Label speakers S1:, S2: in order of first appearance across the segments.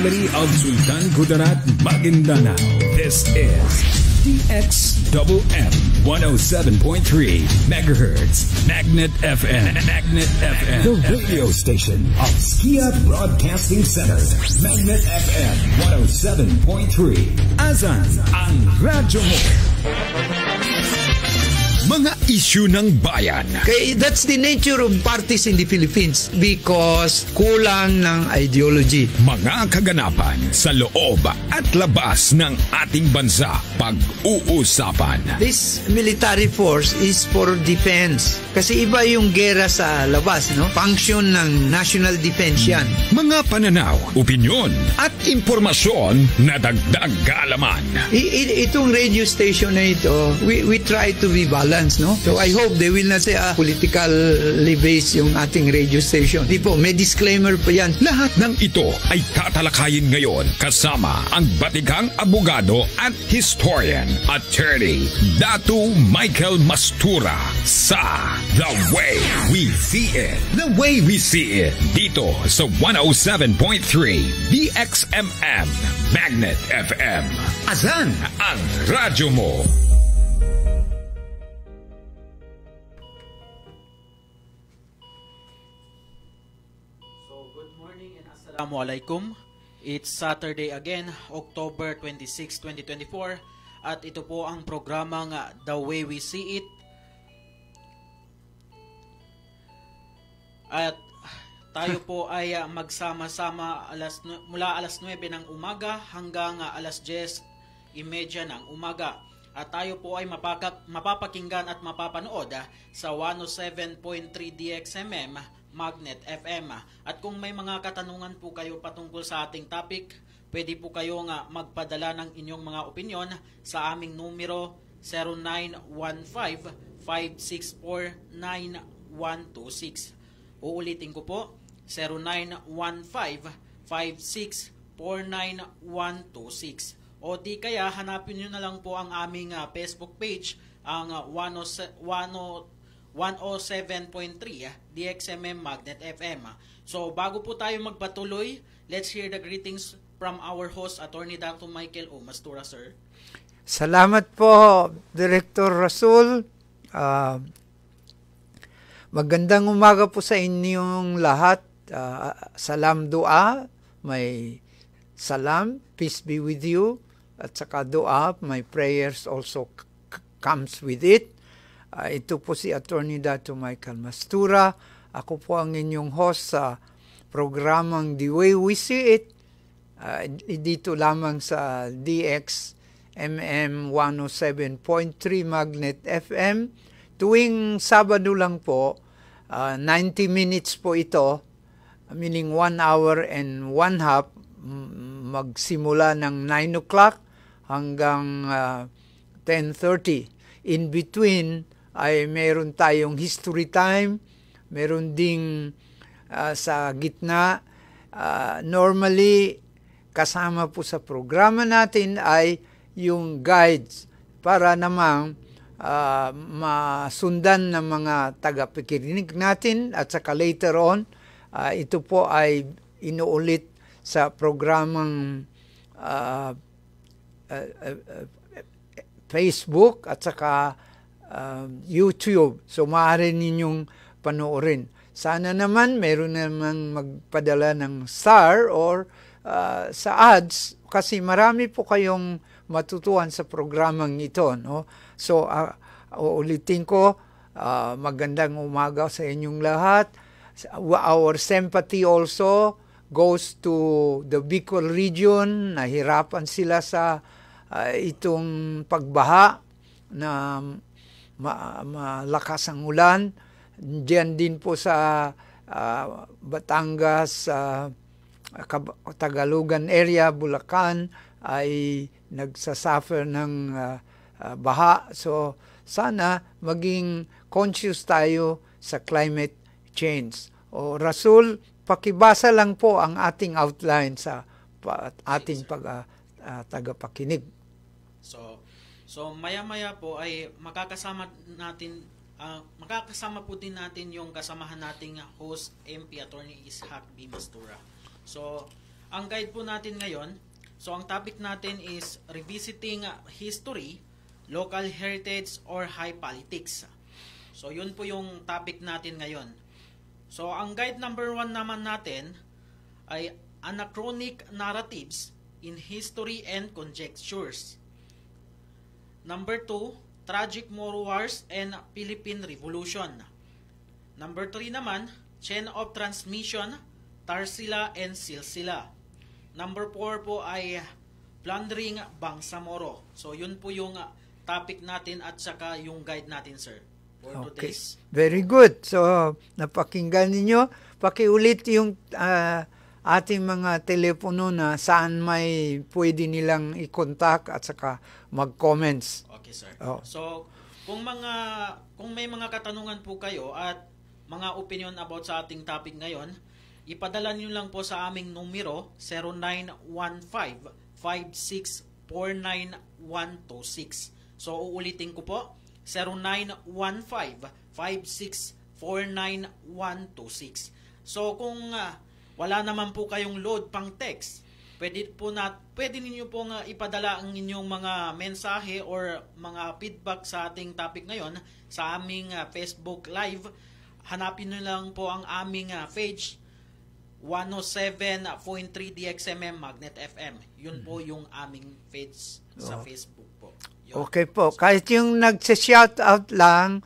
S1: personality of Sultan Kudarat Magindanao. This is
S2: DXWM 107.3 megahertz Magnet FM Magnet FM the radio station of Skia Broadcasting Center Magnet FM 107.3 Azan ang radyo mo Mga issue ng bayan. Kay that's the nature of parties in the Philippines because kulang ng ideology. Mga kaganapan sa loob at labas ng ating bansa pag-uusapan. This military force is for defense. Kasi iba yung gera sa labas, no? Function ng national defense yan. Mga pananaw, opinion, at impormasyon na dagdag kaalaman. itong radio station na ito, we, we try to be balanced, no? no? So I hope they will not say, ah, politically based yung ating radio station. Hindi po, may disclaimer pa yan. Lahat ng ito ay
S1: tatalakayin ngayon kasama ang batikang abogado at historian,
S3: attorney Datu Michael Mastura sa The Way We See It. The Way We See It dito sa 107.3 DXMM Magnet FM. Asan ang radyo mo?
S1: Assalamualaikum. It's Saturday again, October 26, 2024 at ito po ang programang uh, The Way We See It. At tayo po ay uh, magsama-sama alas mula alas 9 ng umaga hanggang uh, alas 10.30 ng umaga. At tayo po ay mapakak, mapapakinggan at mapapanood sa 107.3 DXMM Magnet FM. Ah. At kung may mga katanungan po kayo patungkol sa ating topic, pwede po kayo nga magpadala ng inyong mga opinyon sa aming numero 0915-564-9126. Uulitin ko po, 0915 564 O di kaya hanapin nyo na lang po ang aming uh, Facebook page, ang uh, 107.3 ah, DXMM Magnet FM. Ah. So bago po tayo magpatuloy, let's hear the greetings from our host Attorney Dr. Michael O. Mastura sir.
S2: Salamat po Director Rasul. Uh, magandang umaga po sa inyong lahat. Uh, salam dua, may salam, peace be with you at saka dua, my prayers also comes with it. Uh, ito po si Attorney Dato Michael Mastura. Ako po ang inyong host sa programang The Way We See It uh, dito lamang sa DX MM 107.3 Magnet FM. Tuwing Sabado lang po, uh, ah, 90 minutes po ito, meaning 1 hour and 1 half, magsimula ng 9 o'clock hanggang uh, 10.30. In between, ay mayroon tayong history time, meron ding uh, sa gitna. Uh, normally, kasama po sa programa natin ay yung guides para namang uh, masundan ng mga tagapakikinig natin at saka later on, uh, ito po ay inuulit sa programang uh, uh, uh, Facebook at saka uh, YouTube. So maaari ninyong panoorin. Sana naman meron namang magpadala ng star or uh, sa ads kasi marami po kayong matutuhan sa programang ito. No? So uh, uulitin ko, uh, magandang umaga sa inyong lahat. Our sympathy also goes to the Bicol region. Nahirapan sila sa uh, itong pagbaha na ma- malakas ang ulan. Diyan din po sa uh, Batangas, uh, Tagalugan area, Bulacan ay nagsasuffer ng uh, uh, baha. So sana maging conscious tayo sa climate change. O Rasul, pakibasa lang po ang ating outline sa pa, ating pag, uh, uh, tagapakinig.
S1: So, So maya-maya po ay makakasama natin uh, makakasama po din natin yung kasamahan nating host MP Attorney Ishak B. Mastura. So ang guide po natin ngayon, so ang topic natin is revisiting history, local heritage or high politics. So yun po yung topic natin ngayon. So ang guide number one naman natin ay anachronic narratives in history and conjectures. Number 2, Tragic Moro Wars and Philippine Revolution. Number 3 naman, Chain of Transmission, Tarsila and Silsila. Number 4 po ay Plundering Bangsamoro. So yun po yung topic natin at saka yung guide natin sir.
S2: For okay. Very good. So napakinggan ninyo. Pakiulit yung uh, ating mga telepono na saan may pwede nilang i-contact at saka mag-comments. Okay, sir. Oh.
S1: So, kung mga kung may mga katanungan po kayo at mga opinion about sa ating topic ngayon, ipadala niyo lang po sa aming numero 0915-5649126. So uulitin ko po, 0915-5649126. So kung uh, wala naman po kayong load pang text, Pwede po na pwede ninyo pong uh, ipadala ang inyong mga mensahe or mga feedback sa ating topic ngayon sa aming uh, Facebook Live. Hanapin niyo lang po ang aming uh, page 107.3 DXMM Magnet FM. Yun po mm-hmm. yung aming page sa oh. Facebook po.
S2: Yun. Okay po. Kahit yung nagse-shout out lang,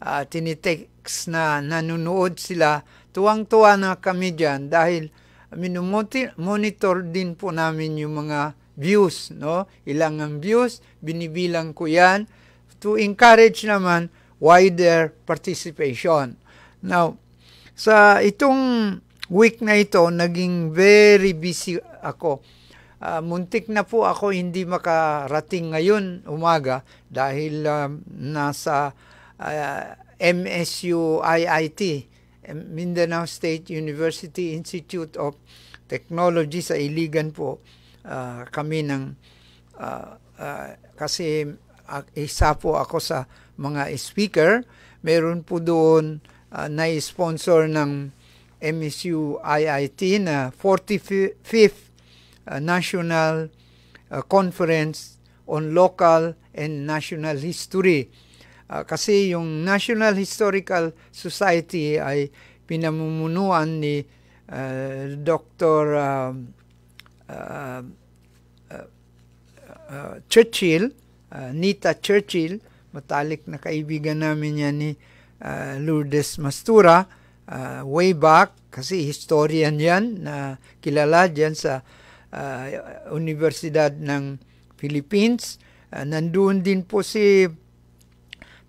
S2: uh, tinitext na nanonood sila, tuwang-tuwa na kami dyan dahil monitor din po namin yung mga views, no? Ilang ang views, binibilang ko yan to encourage naman wider participation. Now, sa itong week na ito, naging very busy ako. Uh, muntik na po ako hindi makarating ngayon umaga dahil uh, nasa uh, ah, MSU IIT Mindanao State University Institute of Technology sa Iligan po uh, kami ng uh, uh, kasi uh, isa po ako sa mga speaker meron po doon uh, na sponsor ng MSU IIT na 45th National Conference on Local and National History Uh, kasi yung National Historical Society ay pinamumunuan ni uh, ah, Dr. Uh, um, ah, uh, uh, Churchill, uh, Nita Churchill, matalik na kaibigan namin yan ni uh, Lourdes Mastura, uh, way back, kasi historian yan na kilala dyan sa uh, Universidad ng Philippines. Uh, nandoon din po si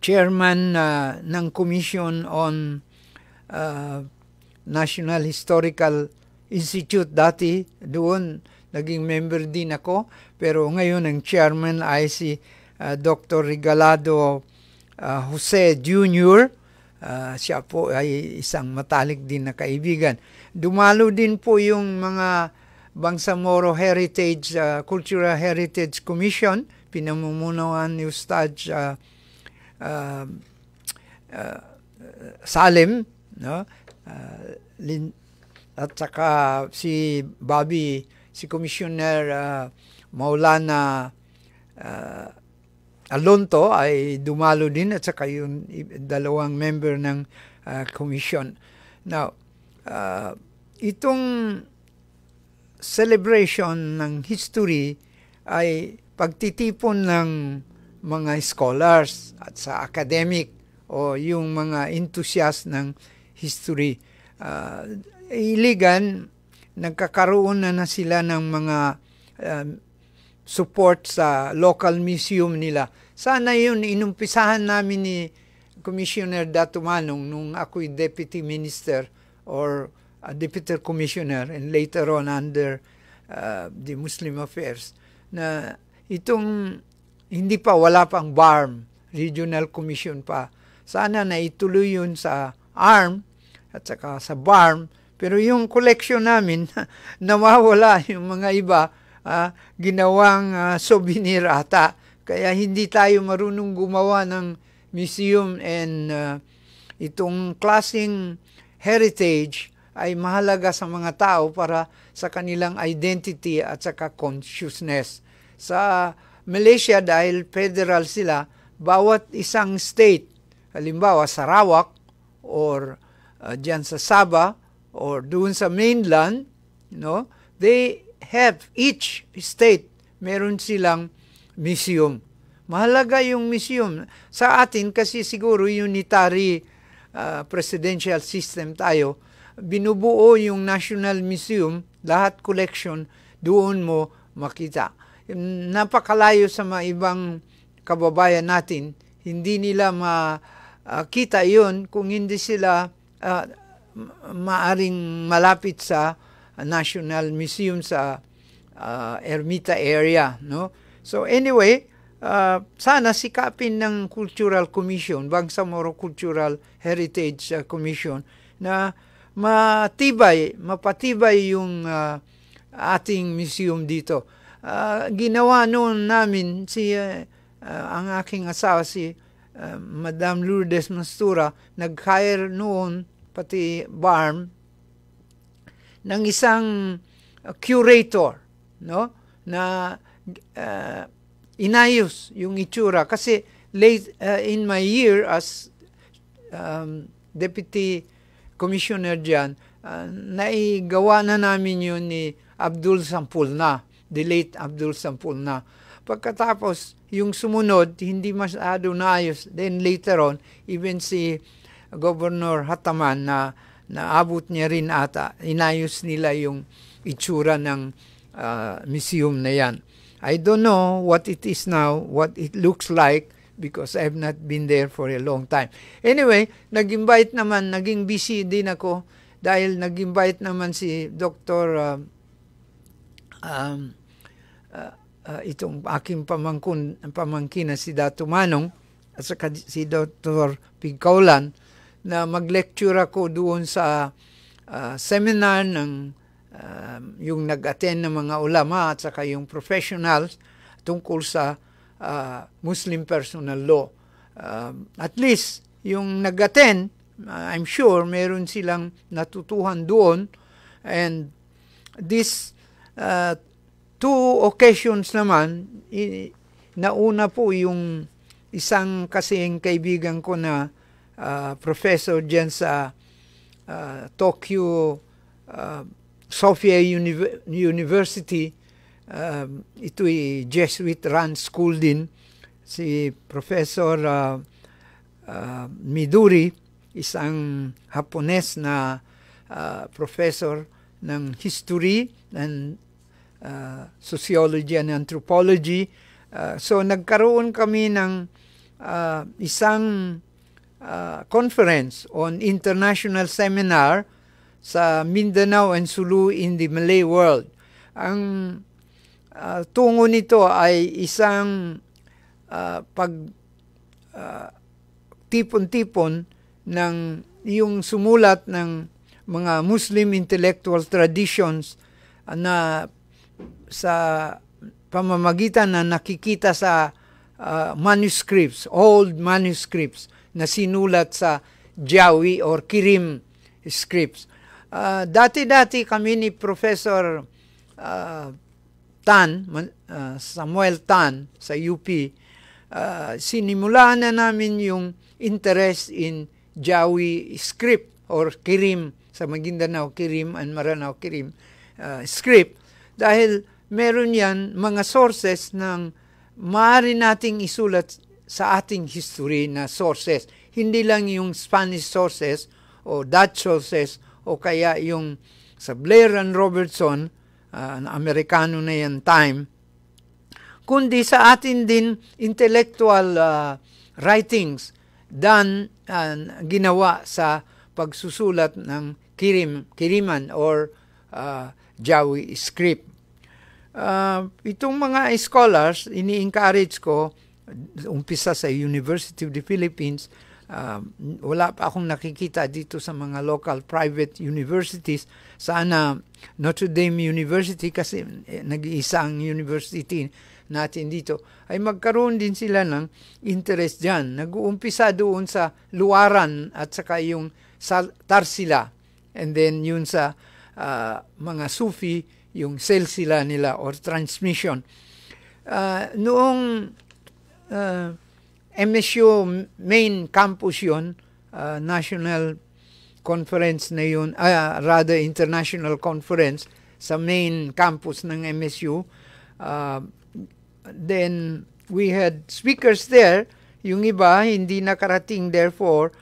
S2: chairman uh, ng Commission on uh, National Historical Institute dati. Doon naging member din ako. Pero ngayon ang chairman ay si uh, Dr. Regalado uh, Jose Jr. Uh, siya po ay isang matalik din na kaibigan. Dumalo din po yung mga Bangsamoro Heritage, uh, Cultural Heritage Commission, pinamumunuan ni Ustad uh, uh, uh, Salim, no? Uh, Lin- at saka si Bobby, si Commissioner uh, Maulana uh, Alonto ay dumalo din at saka yung dalawang member ng uh, commission. Now, uh, itong celebration ng history ay pagtitipon ng mga scholars at sa academic o yung mga enthusiast ng history. Uh, iligan, nagkakaroon na na sila ng mga um, support sa local museum nila. Sana yun, inumpisahan namin ni Commissioner Datumanong nung ako'y Deputy Minister or uh, Deputy Commissioner and later on under uh, the Muslim Affairs na itong hindi pa, wala pa ang BARM, Regional Commission pa. Sana na ituloy yun sa ARM at saka sa BARM. Pero yung collection namin, nawawala yung mga iba, uh, ginawang uh, souvenir ata. Kaya hindi tayo marunong gumawa ng museum and uh, itong klasing heritage ay mahalaga sa mga tao para sa kanilang identity at saka consciousness. Sa Malaysia dahil federal sila, bawat isang state, halimbawa Sarawak or uh, dyan sa Sabah or doon sa mainland, you know, they have each state meron silang museum. Mahalaga yung museum. Sa atin kasi siguro unitary uh, presidential system tayo, binubuo yung National Museum, lahat collection doon mo makita napakalayo sa mga ibang kababayan natin. Hindi nila makita ah, uh, yun kung hindi sila uh, maaring malapit sa National Museum sa uh, Ermita area. No? So anyway, uh, sana sikapin ng Cultural Commission, Bangsamoro Cultural Heritage Commission, na matibay, mapatibay yung uh, ating museum dito uh, ginawa noon namin si uh, ang aking asawa si uh, Madam Lourdes Mastura nag-hire noon pati barm ng isang uh, curator no na uh, inayos yung itsura kasi late uh, in my year as um, deputy commissioner diyan uh, naigawa na namin yun ni Abdul Sampulna the late Abdul Sampul na. Pagkatapos, yung sumunod, hindi masyado naayos. Then later on, even si Governor Hataman na naabot niya rin ata, inayos nila yung itsura ng uh, museum na yan. I don't know what it is now, what it looks like, because I've not been there for a long time. Anyway, nag-invite naman, naging busy din ako dahil nag-invite naman si Dr. Ah, um, um, uh, uh, itong aking pamangkin, pamangkin na si Dato Manong at saka si Dr. Pigkaulan na mag-lecture ako doon sa uh, seminar ng uh, yung nag-attend ng mga ulama at saka yung professionals tungkol sa uh, Muslim personal law. Uh, at least yung nag-attend, uh, I'm sure meron silang natutuhan doon and this uh, two occasions naman, nauna po yung isang kasing kaibigan ko na uh, professor dyan sa uh, Tokyo uh, Sofia Uni- University. Uh, ito'y Jesuit run school din. Si Professor uh, uh, Midori, isang Hapones na uh, professor ng history and uh, sociology and anthropology. Uh, so nagkaroon kami ng uh, isang uh, conference on international seminar sa Mindanao and Sulu in the Malay world. Ang uh, tungo nito ay isang uh, pag uh, tipon-tipon ng yung sumulat ng mga Muslim intellectual traditions na sa pamamagitan na nakikita sa uh, manuscripts, old manuscripts na sinulat sa Jawi or Kirim scripts. Uh, dati-dati kami ni Professor uh, Tan, uh, Samuel Tan sa UP, uh, sinimulaan na namin yung interest in Jawi script or Kirim sa Maguindanao Kirim and Maranao Kirim uh, script dahil meron yan mga sources ng maaari nating isulat sa ating history na sources. Hindi lang yung Spanish sources o Dutch sources o kaya yung sa Blair and Robertson, uh, Amerikano na yan time, kundi sa atin din intellectual uh, writings done uh, ah, ginawa sa pagsusulat ng kirim, kiriman or uh, Jawi script. Uh, itong mga scholars, ini-encourage ko, umpisa sa University of the Philippines, uh, wala pa akong nakikita dito sa mga local private universities. Sana Notre Dame University, kasi eh, nag iisang ang university natin dito, ay magkaroon din sila ng interest dyan. Nag-uumpisa doon sa Luaran at saka yung Tarsila. And then yun sa uh, mga Sufi, yung silsila nila or transmission. Uh, noong uh, ah, MSU main campus yon uh, national conference na yun, uh, rather international conference sa main campus ng MSU. Uh, then we had speakers there. Yung iba hindi nakarating therefore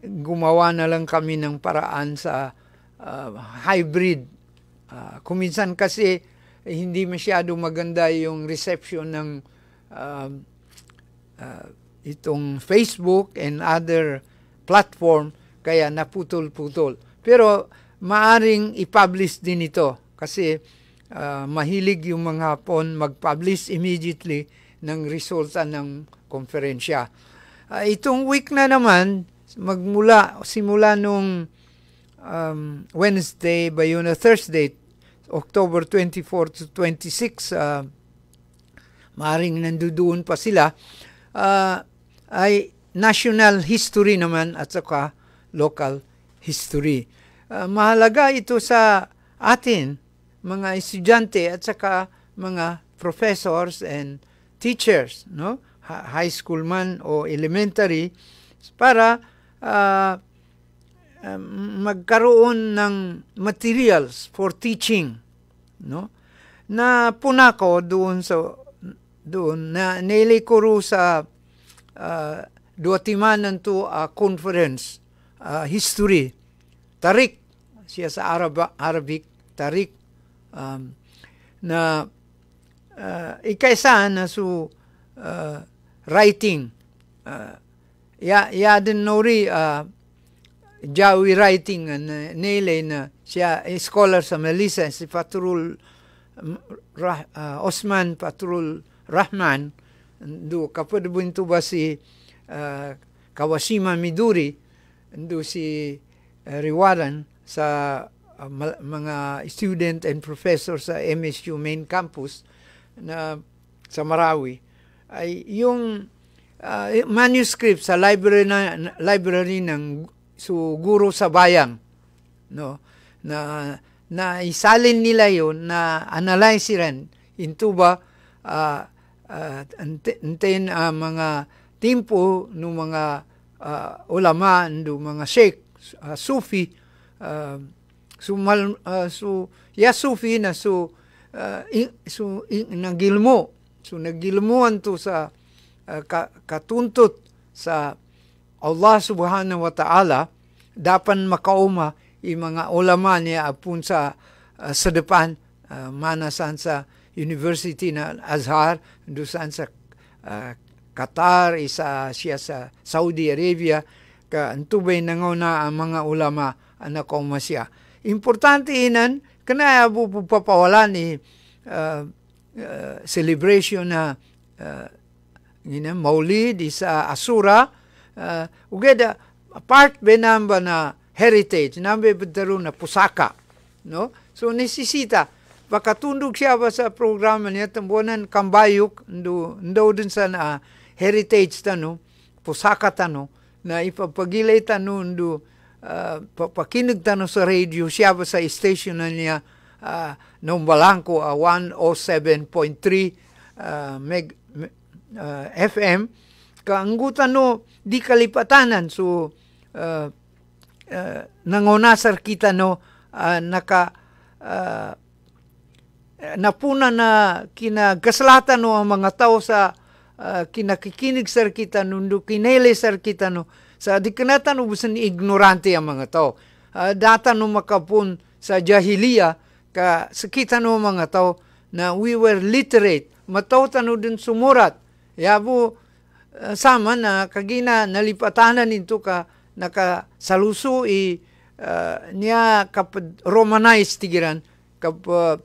S2: gumawa na lang kami ng paraan sa uh, hybrid. Uh, kuminsan kasi eh, hindi masyado maganda yung reception ng uh, uh, itong Facebook and other platform kaya naputol-putol. Pero maaring i-publish din ito kasi uh, mahilig yung mga hapon mag-publish immediately ng resulta ng konferensya. Uh, itong week na naman, magmula, simula nung um, Wednesday ba yun? Thursday, October 24 to 26, uh, maaring nandudoon pa sila, uh, ay national history naman at saka local history. Uh, mahalaga ito sa atin, mga estudyante at saka mga professors and teachers, no? high school man o elementary, para uh, Um, magkaroon ng materials for teaching no na punako doon sa doon na nilikuro sa uh, duatimanan to a uh, conference uh, history tarik siya sa Arab Arabic tarik um, na uh, ikaysa na su uh, writing uh, ya ya din nori uh, Jawi writing and eh, nilay na siya eh, scholar sa Melissa si Fatrul uh, Osman Fatrul Rahman do kapod bunto ba si uh, Kawashima Miduri do si uh, Riwaran sa uh, mga student and professor sa MSU main campus na sa Marawi ay yung uh, manuscript sa library na library ng suguro sa bayang no na na isalin nila yon na analyze rin into ba uh, uh, anten uh, mga timpo ng mga uh, ulama ng mga sheikh uh, sufi uh, ah, sumal uh, su ya sufi na su uh, in, su in, nagilmo so nagilmuan to sa uh, ka, katuntot sa Allah subhanahu wa ta'ala dapat makauma i mga ulama niya apun sa uh, sa depan uh, ah, manasan sa University na Azhar dusan sa uh, Qatar isa siya sa Saudi Arabia ka antubay nangaw na ang mga ulama anak ko siya. importante inan kanaya bu papawalan ni uh, uh, celebration na uh, yun, maulid isa asura uh, ugeda apart benamba na heritage nambe bedaro na pusaka no so nisisita bakatundog siya ba sa programa niya tambonan kambayuk ndo ndo din sa na heritage tano pusaka tano na ipapagilay tano ndo uh, pakinig tano sa radio siya ba sa station niya uh, Nombalangko uh, 107.3 uh, meg, uh, FM kaanggutan no di kalipatanan so uh, uh, nangonasar kita no uh, naka uh, napuna na kinagaslatan no ang mga tao sa uh, kinakikinig sar kita nundo kinele sar kita no sa di kanatan ubusan ni ignorante ang mga tao uh, data no makapun sa jahiliya ka sakita no mga tao na we were literate mataw tanu din sumurat yabo eh, sama na kagina nalipatanan into ka nakasaluso i uh, eh, eh, niya kapad Romanized tigiran kap uh,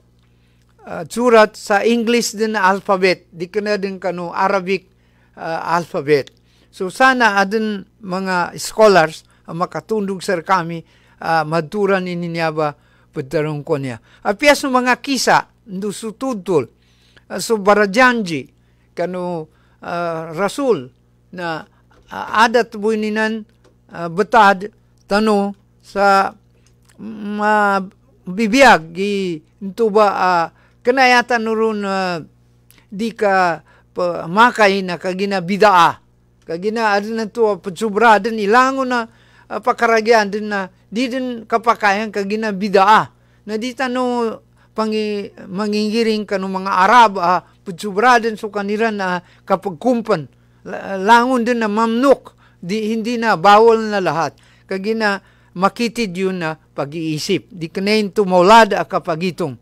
S2: surat sa English din alphabet di kana din kano Arabic uh, alphabet so sana adin mga scholars ang makatundog sir kami uh, ah, maduran ini niya ba pagdarong ko niya apias mga kisa ndo sutudtol uh, ah, so Barajanji kano uh, Rasul na uh, adat buininan uh, betad tano sa uh, bibiyag gi intuba uh, kanayatan nurun uh, di ka pa, makay na kagina bidaa kagina adin na to pagsubra din ilango na uh, pakaragyan din na di din kapakayan kagina bidaa na di tano pangi mangingiring kanu mga Arab ah, pagsubraden so kanira na kapag kumpan, langon din na mamnok, di, hindi na, bawal na lahat. Kagina, makitid yun na pag-iisip. Di kanayin tumulada kapag itong.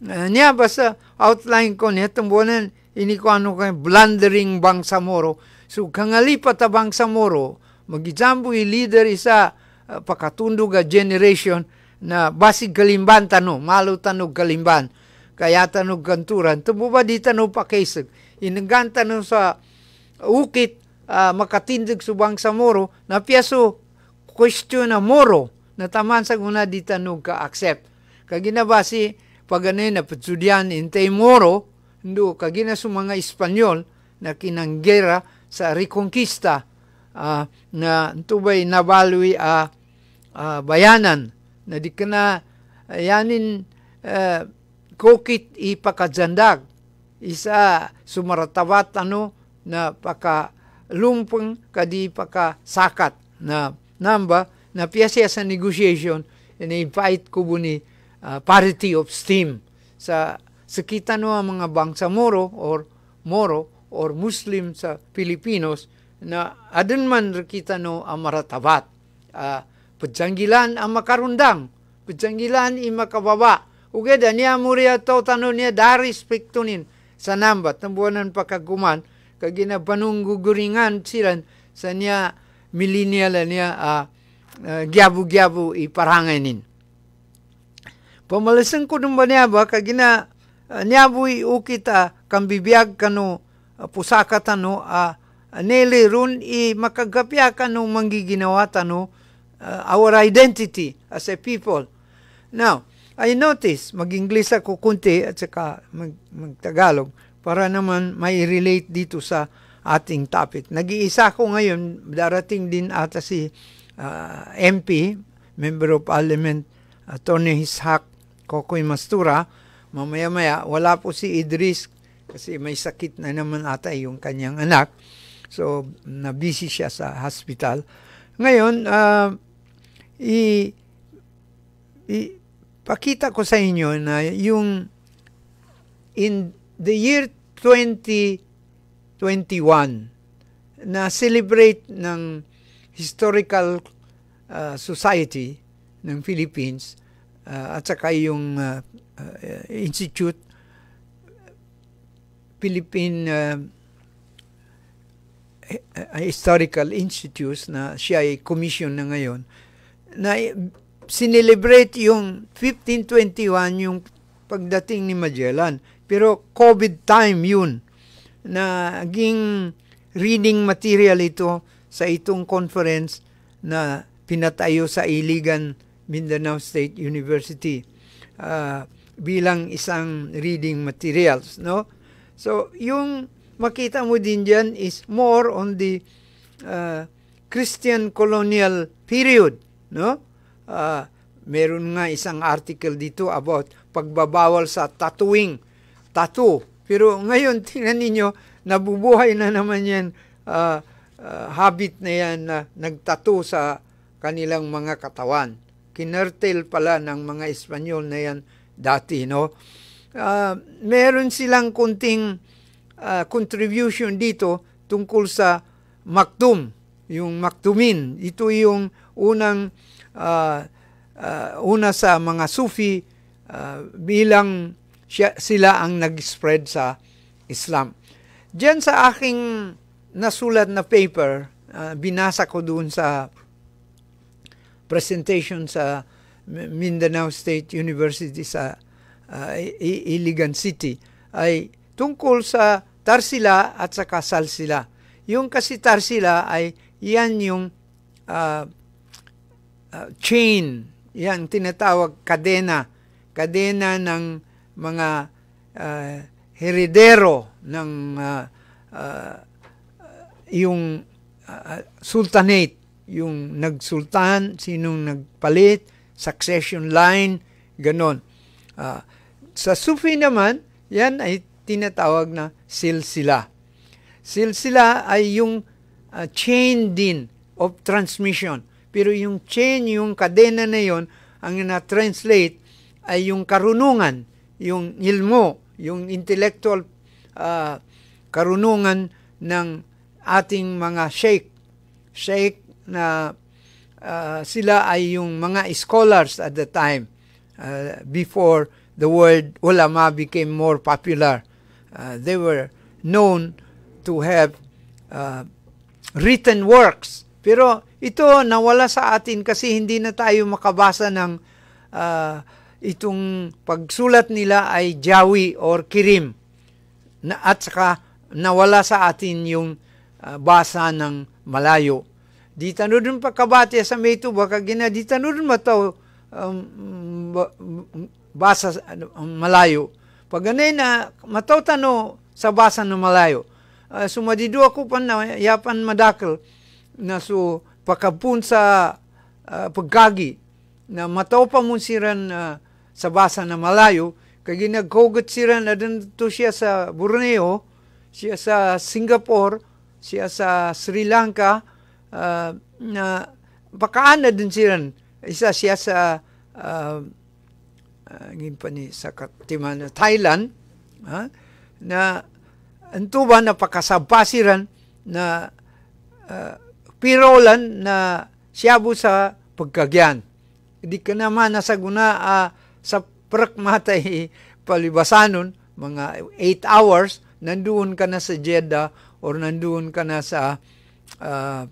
S2: Uh, eh, niya, basta outline ko niya, tumbunan, ini ko ano kay blundering Bangsamoro. So, kangalipat a Bangsamoro, magijambu i leader isa uh, pakatundog a generation na basig kalimban tano, malo tano kalimban kayatan no ganturan tumubaditan pa pakesag inaganta no sa ukit uh, makatindig subang sa moro na piyaso question na moro na taman sa guna ditanog ka accept kaginabasi paganay na patsudyan in moro ndo kagina sa mga Espanyol na kinanggera sa Reconquista uh, na tubay nabalwi a uh, uh, bayanan na di kana ah, yanin uh, kokit ipakajandag. Isa sumaratawat ano na paka lumpang kadi paka sakat na namba na piyasya sa negotiation na invite ko buni uh, ah, parity of steam sa sakita no ang mga bangsa Moro or Moro or Muslim sa Pilipinos na adun man kita no ang maratabat. Uh, ah, Pajanggilan ang makarundang, pajanggilan ang makababa, Ug okay, niya muriya to tanon niya dari spektunin sa namba ng pakaguman kag ginabanong guguringan silan sa niya millennial niya uh, uh, gyabu-gyabu iparanganin. Pamalasan ko nung ba niya ba kagina gina uh, niyabu iukita ah, kang bibiyag kano uh, pusaka tano uh, nele run i makagapya kano manggiginawa tano uh, our identity as a people. Now, I notice, mag-English ako kunti at saka mag, tagalog para naman may relate dito sa ating topic. Nag-iisa ko ngayon, darating din ata si uh, ah, MP, Member of Parliament, Attorney Hishak Kokoy Mastura. Mamaya-maya, wala po si Idris kasi may sakit na naman ata yung kanyang anak. So, nabisi siya sa hospital. Ngayon, uh, i, i, pakita ko sa inyo na yung in the year 2021 na celebrate ng Historical uh, Society ng Philippines uh, at saka yung uh, uh, Institute Philippine uh, Historical Institutes na siya ay commission na ngayon na sinelebrate yung 1521 yung pagdating ni Magellan. Pero COVID time yun. Naging reading material ito sa itong conference na pinatayo sa Iligan Mindanao State University uh, bilang isang reading materials. No? So, yung makita mo din dyan is more on the uh, Christian colonial period. No? uh, meron nga isang article dito about pagbabawal sa tattooing. Tattoo. Pero ngayon, tingnan ninyo, nabubuhay na naman yan, uh, uh, habit na yan na nagtattoo sa kanilang mga katawan. Kinertel pala ng mga Espanyol na yan dati, no? Uh, meron silang kunting uh, contribution dito tungkol sa maktum, yung maktumin. Ito yung unang uh, uh, una sa mga Sufi uh, bilang siya, sila ang nag-spread sa Islam. Diyan sa aking nasulat na paper, uh, binasa ko doon sa presentation sa Mindanao State University sa uh, Iligan City ay tungkol sa Tarsila at sa Kasalsila. Yung kasi Tarsila ay yan yung uh, uh, chain, yan tinatawag kadena, kadena ng mga uh, heredero ng uh, uh, yung uh, sultanate, yung nagsultan, sinong nagpalit, succession line, ganon. Uh, sa Sufi naman, yan ay tinatawag na silsila. Silsila ay yung uh, chain din of transmission pero yung chain, yung kadena na yon, ang na-translate ay yung karunungan, yung ilmo, yung intellectual uh, karunungan ng ating mga sheikh. Sheikh na uh, sila ay yung mga scholars at the time uh, before the word ulama became more popular. Uh, they were known to have uh, written works. Pero ito nawala sa atin kasi hindi na tayo makabasa ng uh, itong pagsulat nila ay Jawi or Kirim. Na, at saka nawala sa atin yung uh, basa ng malayo. Di tanudun pagkabati sa may tuba, kagina di tanudun mataw um, basa um, malayo. Pag ganay na mataw tano sa basa ng malayo. Uh, ah, sumadidua ko pa na yapan madakal na so pakapun sa uh, ah, pagkagi na mataw pa mo siran uh, sa basa na malayo kay ginagkogot siran adan to siya sa Borneo siya sa Singapore siya sa Sri Lanka uh, na pakaan na din siran isa siya sa uh, uh, pa ni sa katiman na Thailand ha? na antuba na uh, pirolan na siyabo sa pagkagyan. Hindi ka naman nasaguna uh, sa prakmatay palibasanon, mga 8 hours, nandoon ka na sa Jeddah or nandoon ka na sa uh,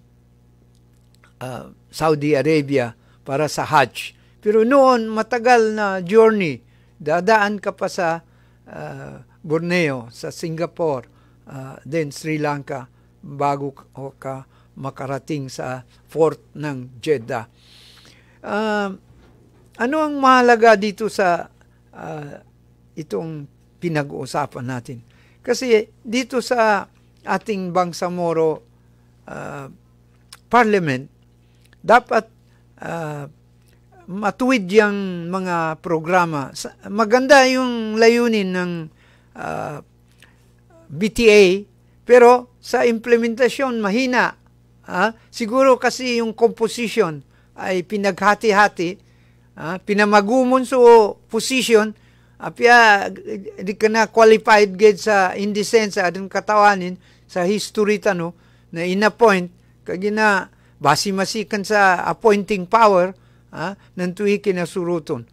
S2: uh, Saudi Arabia para sa Hajj. Pero noon, matagal na journey. Dadaan ka pa sa uh, Borneo, sa Singapore, uh, then Sri Lanka, bago ka makarating sa fort ng Jeddah. Uh, ano ang mahalaga dito sa uh, itong pinag-uusapan natin? Kasi dito sa ating Bangsamoro uh, Parliament, dapat uh, matuwid yung mga programa. Maganda yung layunin ng uh, BTA, pero sa implementasyon, mahina. Ah, siguro kasi yung composition ay pinaghati-hati, ah, pinamagumon so position, apya di ka na qualified gid sa in sa adun katawanin sa history no na inappoint kag na basi masikan sa appointing power ah, nantuhi kinasuruton.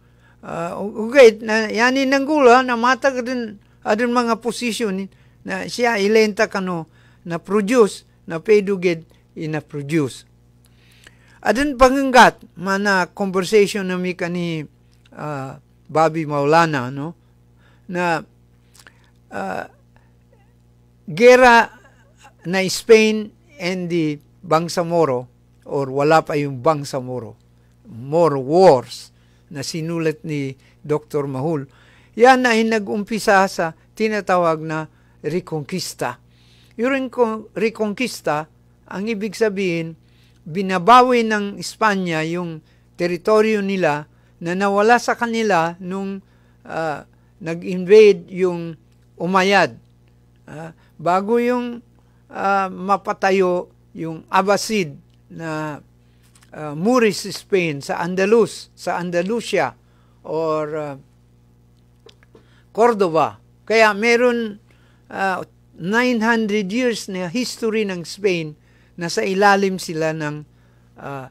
S2: Uh, okay, na, yani nang gula, na matag din adun mga position na siya ilenta kano na produce na paidugid ina-produce. Adan panganggat, mana conversation na mi kani uh, ah, Bobby Maulana, no? Na uh, gera na Spain and the Bangsamoro or wala pa yung Bangsamoro, more wars na sinulat ni Dr. Mahul, yan na nag sa tinatawag na Reconquista. Yung Reconquista ang ibig sabihin, binabawi ng Espanya yung teritoryo nila na nawala sa kanila nung uh, nag-invade yung Umayyad. Uh, bago yung uh, mapatayo yung Abbasid na uh, Moorish Spain sa Andalus, sa Andalusia or uh, Cordoba. Kaya meron uh, 900 years na history ng Spain nasa ilalim sila ng uh,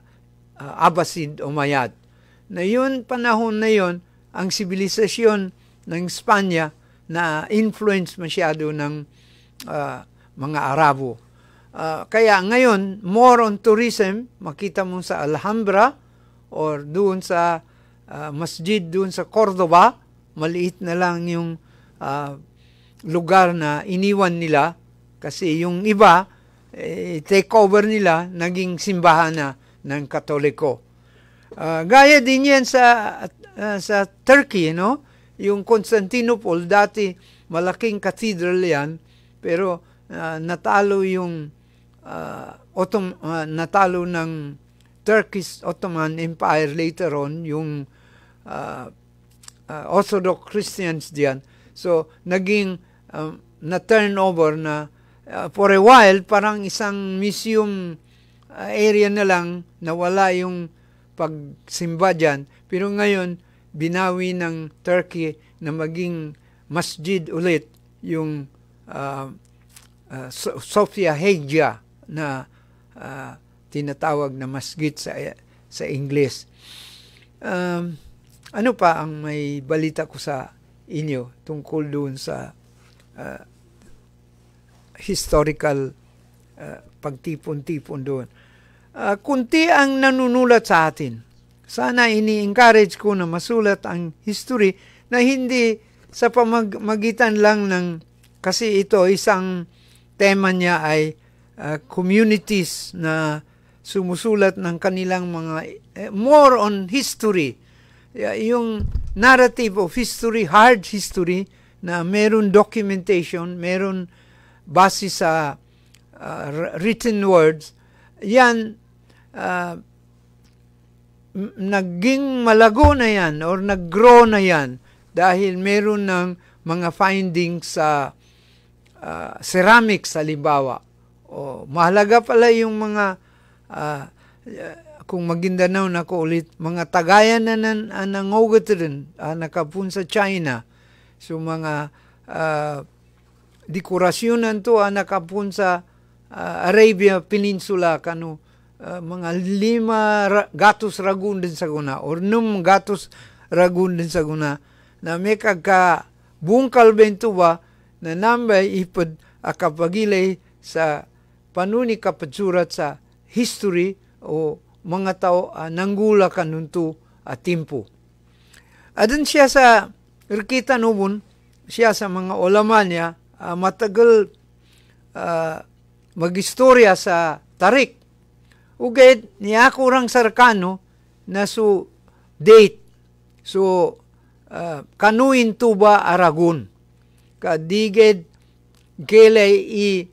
S2: uh, Abbasid o Mayad. Na yun, panahon na yun, ang sibilisasyon ng Espanya na influence masyado ng uh, mga Arabo. Uh, kaya ngayon, more on tourism, makita mo sa Alhambra or doon sa uh, masjid doon sa Cordoba, maliit na lang yung uh, lugar na iniwan nila kasi yung iba eh, take over nila, naging simbahan na ng Katoliko. Uh, gaya din yan sa, uh, sa Turkey, eh, no? Yung Constantinople, dati malaking cathedral yan, pero uh, natalo yung uh, Ottom, uh, natalo ng Turkish Ottoman Empire later on, yung uh, uh, Orthodox Christians diyan. So, naging um, na-turnover na Ah, for a while, parang isang museum uh, area na lang na wala yung pagsimba dyan. Pero ngayon, binawi ng Turkey na maging masjid ulit yung uh, uh, Sofia Hegya na uh, tinatawag na masjid sa, sa English. Um, ano pa ang may balita ko sa inyo tungkol doon sa uh, historical uh, pagtipon-tipon doon. Uh, kunti ang nanunulat sa atin. Sana ini-encourage ko na masulat ang history na hindi sa pamagitan lang ng kasi ito isang tema niya ay uh, communities na sumusulat ng kanilang mga eh, more on history. Yung narrative of history, hard history na meron documentation, meron base sa uh, written words, yan, uh, naging malago na yan or naggrow na yan dahil meron ng mga findings sa uh, ceramics halimbawa. O, mahalaga pala yung mga, uh, kung Maguindanao na ko ulit, mga tagayan na nan, ah, nangogat rin, uh, ah, nakapun sa China. So mga uh, dekorasyonan to ah, nakapun sa uh, Arabia Peninsula kanu uh, ah, mga lima ra- gatos ragun din sa guna or num gatos ragun din sa guna na may kagka bungkal bento ba na nambay ipod akapagilay sa panuni kapatsurat sa history o mga tao uh, nanggula kanunto at timpo. Adan siya sa Rikita Nubun, siya sa mga ulama niya, uh, matagal uh, magistorya sa tarik. Uged, niya ko rang sarkano na so date. So, uh, ah, kanuin tuba Aragon. Kadigid, kelay i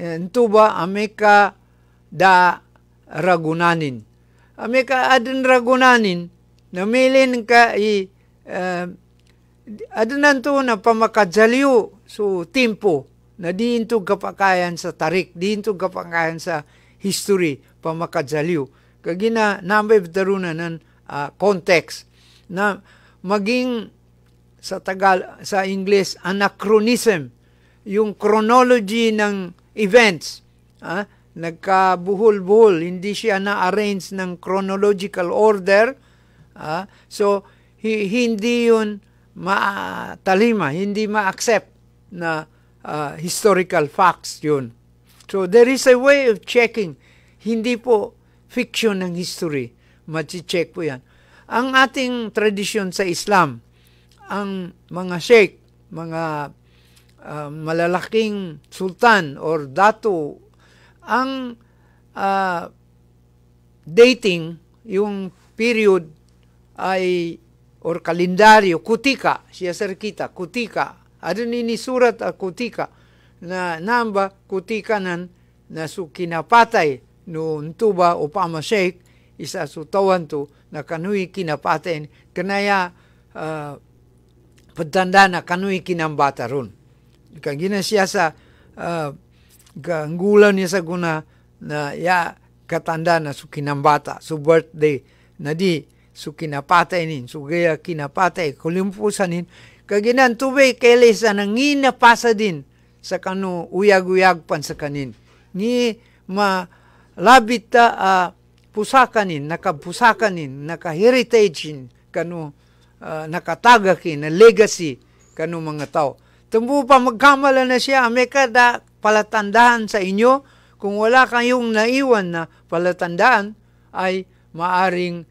S2: eh, tuba ameka da Ragunanin. Ameka adin Ragunanin, namilin ka i uh, eh, adunan to na pamakadjaliw So, tempo na diin kapakayan sa tarik, diin to kapakayan sa history, pamakadzaliw. Kagina, nambay daruna ng uh, context na maging sa Tagal, sa English, anachronism, yung chronology ng events. Ah, nagkabuhol-buhol, hindi siya na-arrange ng chronological order. Ah, so, hindi yun matalima, hindi ma-accept na uh, historical facts yun. So there is a way of checking. Hindi po fiction ng history. Machi-check po yan. Ang ating tradisyon sa Islam, ang mga sheikh, mga uh, malalaking sultan or datu, ang uh, dating, yung period ay or kalendaryo, kutika, siya sir kita, kutika, adunay ni surat a kutika na namba kutikanan na su kinapatay no tuba o pamasek isa sutawan to na kanui kinapatay kenaya uh, patanda na kanui kinambata ron. Kagina siya sa uh, kangulan niya sa guna na ya katanda na su kinambata, su birthday na di su kinapatay nin, su gaya kinapatay, kulimpusanin kaginan tubay kailay sa nangina pasa din sa kanu uyag-uyag pan sa kanin. Ni ma labit ta uh, pusakanin, nakapusakanin, nakaheritagein kanu uh, nakatagakin, na legacy kanu mga tao. Tumbo pa magkamala na siya, may kada palatandaan sa inyo, kung wala kayong naiwan na palatandaan, ay maaring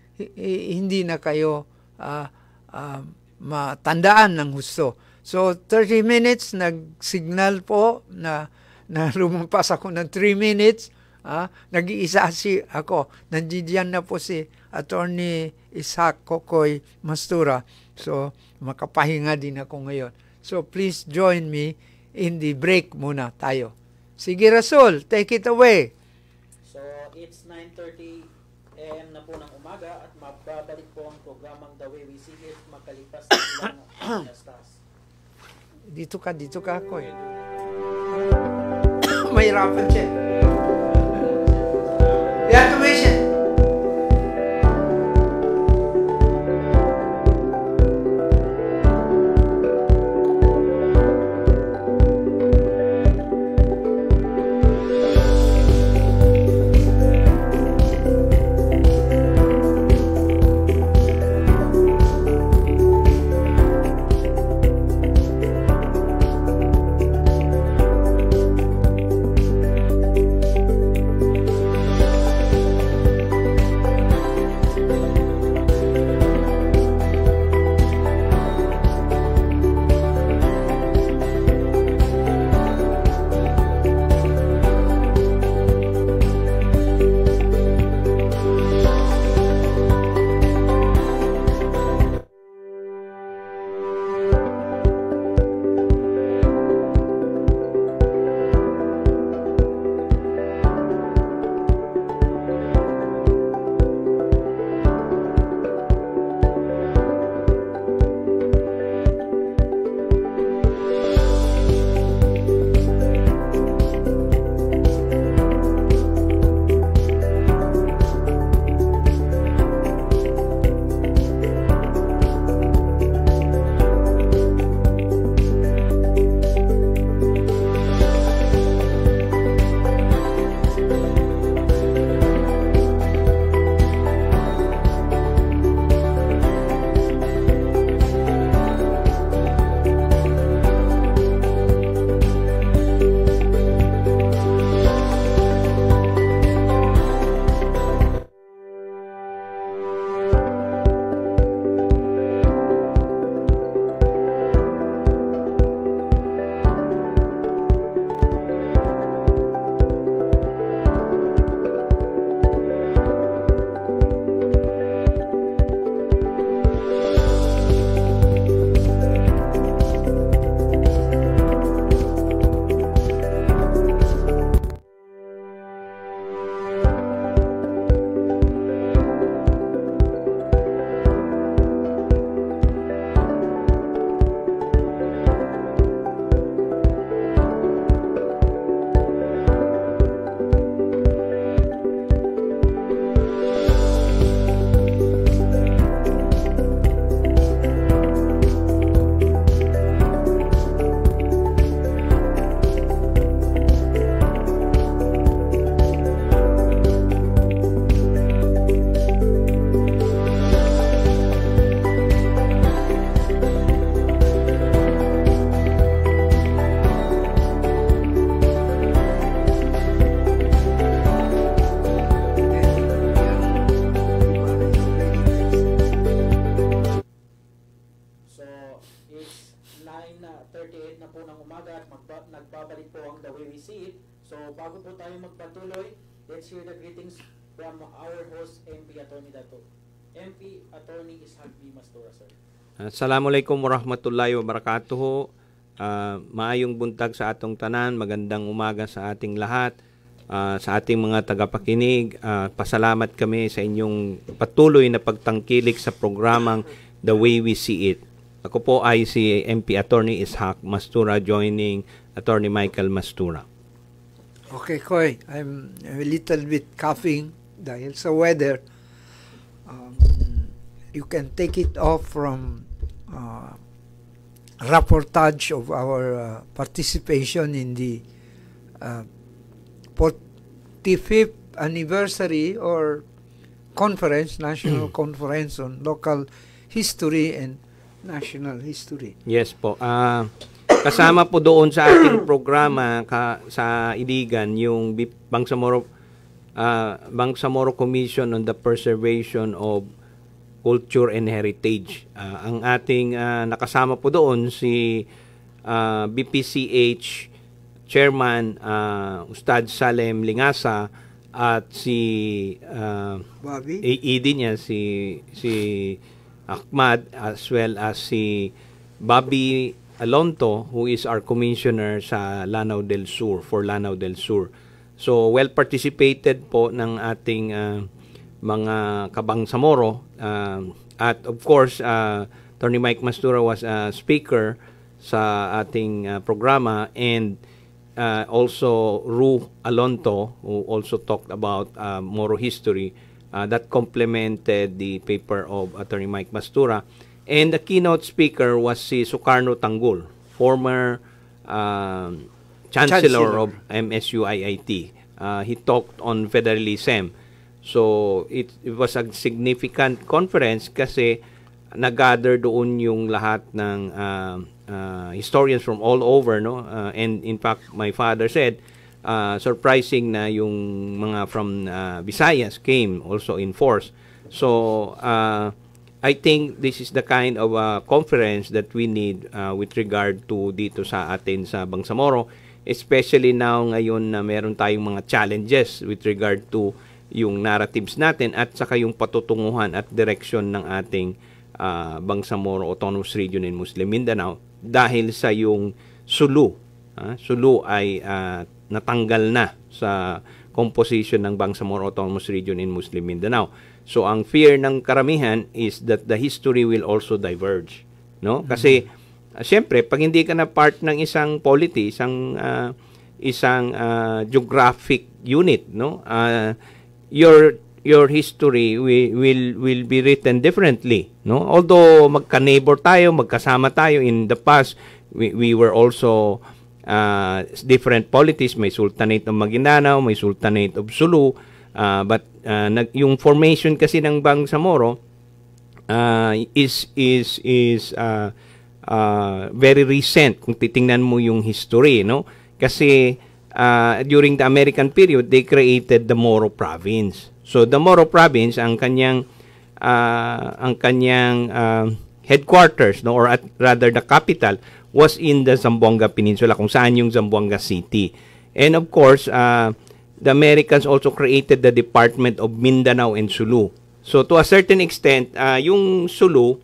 S2: hindi na kayo uh, uh, matandaan ng husto. So, 30 minutes, nag-signal po na, na lumampas ako ng 3 minutes. Ah, nag-iisa si ako. Nandiyan na po si Attorney Isaac Kokoy Mastura. So, makapahinga din ako ngayon. So, please join me in the break muna tayo. Sige, Rasul, take it away. So, it's
S1: 9.30 a.m. na po ng umaga at mababalik po ang programang The Way
S2: We di tukar di tukar ka, dito ka ako eh. May rapat siya.
S3: Assalamualaikum warahmatullahi wabarakatuh. Uh, maayong buntag sa atong tanan, magandang umaga sa ating lahat. Uh, sa ating mga tagapakinig, uh, pasalamat kami sa inyong patuloy na pagtangkilik sa programang The Way We See It. Ako po ay si MP Attorney Ishak Mastura joining Attorney Michael Mastura.
S2: Okay, Koy. I'm a little bit coughing dahil sa weather. Um, you can take it off from uh, reportage of our uh, participation in the uh, 45th anniversary or conference, national mm. conference on local history and national history.
S3: Yes po. Uh, kasama po doon sa ating programa ka, sa Iligan yung Bangsamoro uh, Bangsamoro Commission on the Preservation of Culture and Heritage. Uh, ang ating uh, nakasama po doon si uh, ah, BPCH Chairman uh, Ustad Salem Lingasa at si uh, Bobby? AED niya si si Ahmad as well as si Bobby Alonto who is our commissioner sa Lanao del Sur for Lanao del Sur. So well participated po ng ating uh, mga kabangsamoro. Uh, at of course, uh, Attorney Mike Mastura was a speaker sa ating uh, programa and uh, also Ru Alonto who also talked about uh, Moro history uh, that complemented the paper of Attorney Mike Mastura. And the keynote speaker was si Sukarno Tanggol, former uh, Chancellor, Chancellor of MSUIIT. Uh, he talked on federalism So, it, it was a significant conference kasi nag doon yung lahat ng uh, uh, historians from all over, no? Uh, and in fact, my father said, uh, surprising na yung mga from uh, Visayas came also in force. So, uh, I think this is the kind of uh, conference that we need uh, with regard to dito sa atin sa Bangsamoro, especially now ngayon na meron tayong mga challenges with regard to yung narratives natin at saka yung patutunguhan at direksyon ng ating uh, Bangsamoro Autonomous Region in Muslim Mindanao dahil sa yung Sulu. Uh, Sulu ay uh, natanggal na sa composition ng Bangsamoro Autonomous Region in Muslim Mindanao. So ang fear ng karamihan is that the history will also diverge, no? Mm-hmm. Kasi mm siyempre pag hindi ka na part ng isang polity, isang uh, isang uh, geographic unit, no? Uh, your your history will will will be written differently no although magka-neighbor tayo magkasama tayo in the past we, we were also uh, different polities may sultanate ng Maguindanao may sultanate of Sulu uh, but uh, nag, yung formation kasi ng Bangsamoro uh, is is is uh, uh, very recent kung titingnan mo yung history no kasi uh, during the American period, they created the Moro province. So the Moro province ang kanyang uh, ang kanyang uh, headquarters no or at, rather the capital was in the Zamboanga Peninsula kung saan yung Zamboanga City. And of course, uh, the Americans also created the Department of Mindanao and Sulu. So to a certain extent, uh, yung Sulu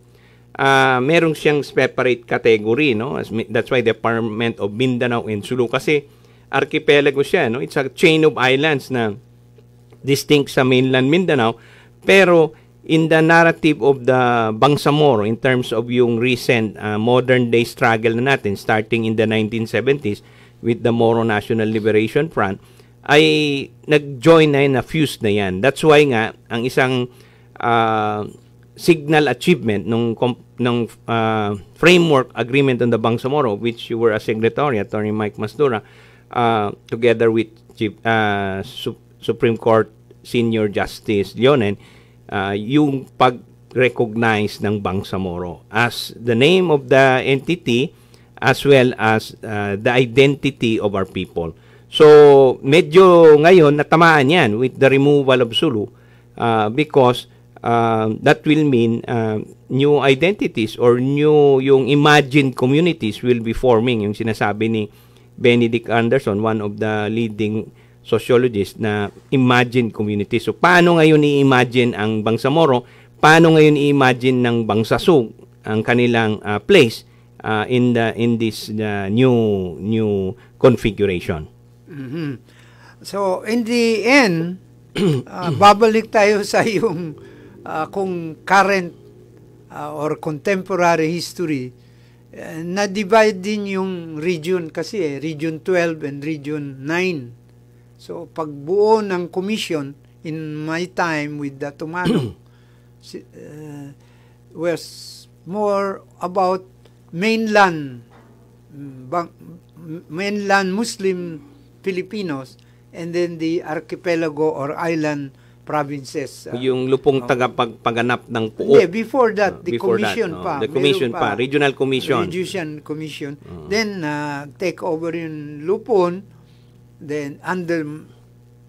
S3: uh, merong siyang separate category no. That's why Department of Mindanao and Sulu kasi archipelago siya. No? It's a chain of islands na distinct sa mainland Mindanao. Pero in the narrative of the Bangsamoro in terms of yung recent uh, modern day struggle na natin starting in the 1970s with the Moro National Liberation Front ay nag-join na yun, na-fuse na yan. That's why nga, ang isang uh, signal achievement ng, ng uh, framework agreement on the Bangsamoro, which you were a secretary, Attorney Mike Masdura, uh, together with Chief, uh, Sup- Supreme Court Senior Justice Leonen, uh, yung pag-recognize ng Bangsamoro as the name of the entity as well as uh, the identity of our people. So, medyo ngayon natamaan yan with the removal of Sulu uh, because uh, that will mean uh, new identities or new yung imagined communities will be forming yung sinasabi ni Benedict Anderson, one of the leading sociologists na imagine community. So, paano ngayon i-imagine ang Bangsamoro? Paano ngayon i-imagine ng Bangsasug ang kanilang uh, place uh, in the in this uh, new new configuration?
S2: Mm-hmm. So, in the end, uh, babalik tayo sa yung uh, kung current uh, or contemporary history eh, na-divide din yung region kasi eh, region 12 and region 9. So pagbuo ng commission in my time with the Tumano uh, eh, was more about mainland mm, mainland Muslim Filipinos and then the archipelago or island provinces. Uh, yung lupong oh.
S3: tagapagpaganap ng puo. Yeah, before that, ah, the before commission that, no? pa. The commission pa, pa, regional commission.
S2: Regional commission. Uh-huh. Then, uh, take over yung lupon, then under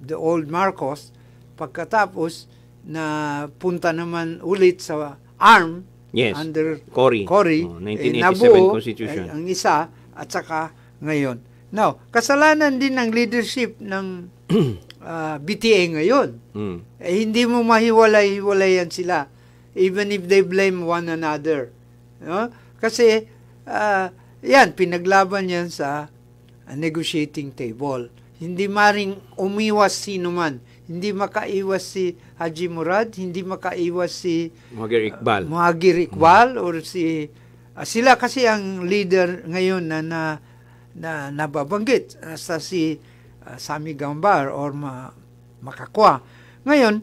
S2: the old Marcos, pagkatapos, na punta naman ulit sa ARM, yes. under Cory, Cory oh, 1987 eh, nabuo, Constitution. Eh, ang isa, at saka ngayon. Now, kasalanan din ng leadership ng uh, ah, BTA ngayon. Mm. Eh, hindi mo mahiwalay yan sila even if they blame one another. No? Kasi uh, yan, pinaglaban yan sa negotiating table. Hindi maring umiwas sino man. Hindi makaiwas si Haji Murad, hindi makaiwas si
S3: Muhagir ah, Iqbal. Uh,
S2: Muhagir Iqbal hmm. or si uh, sila kasi ang leader ngayon na na, na nababanggit uh, sa si Ah, Sami Gambar or ma, Makakwa. Ngayon,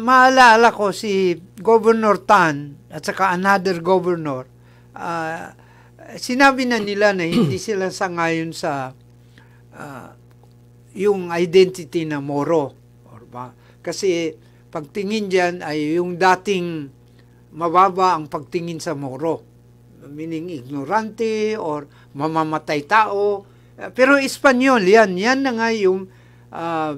S2: maalala ko si Governor Tan at saka another governor, uh, sinabi na nila na hindi sila sangayon sa uh, yung identity na Moro. Or ba? Kasi pagtingin dyan ay yung dating mababa ang pagtingin sa Moro. Meaning ignorante or mamamatay tao Ah, pero Espanyol, yan. Yan na nga yung uh,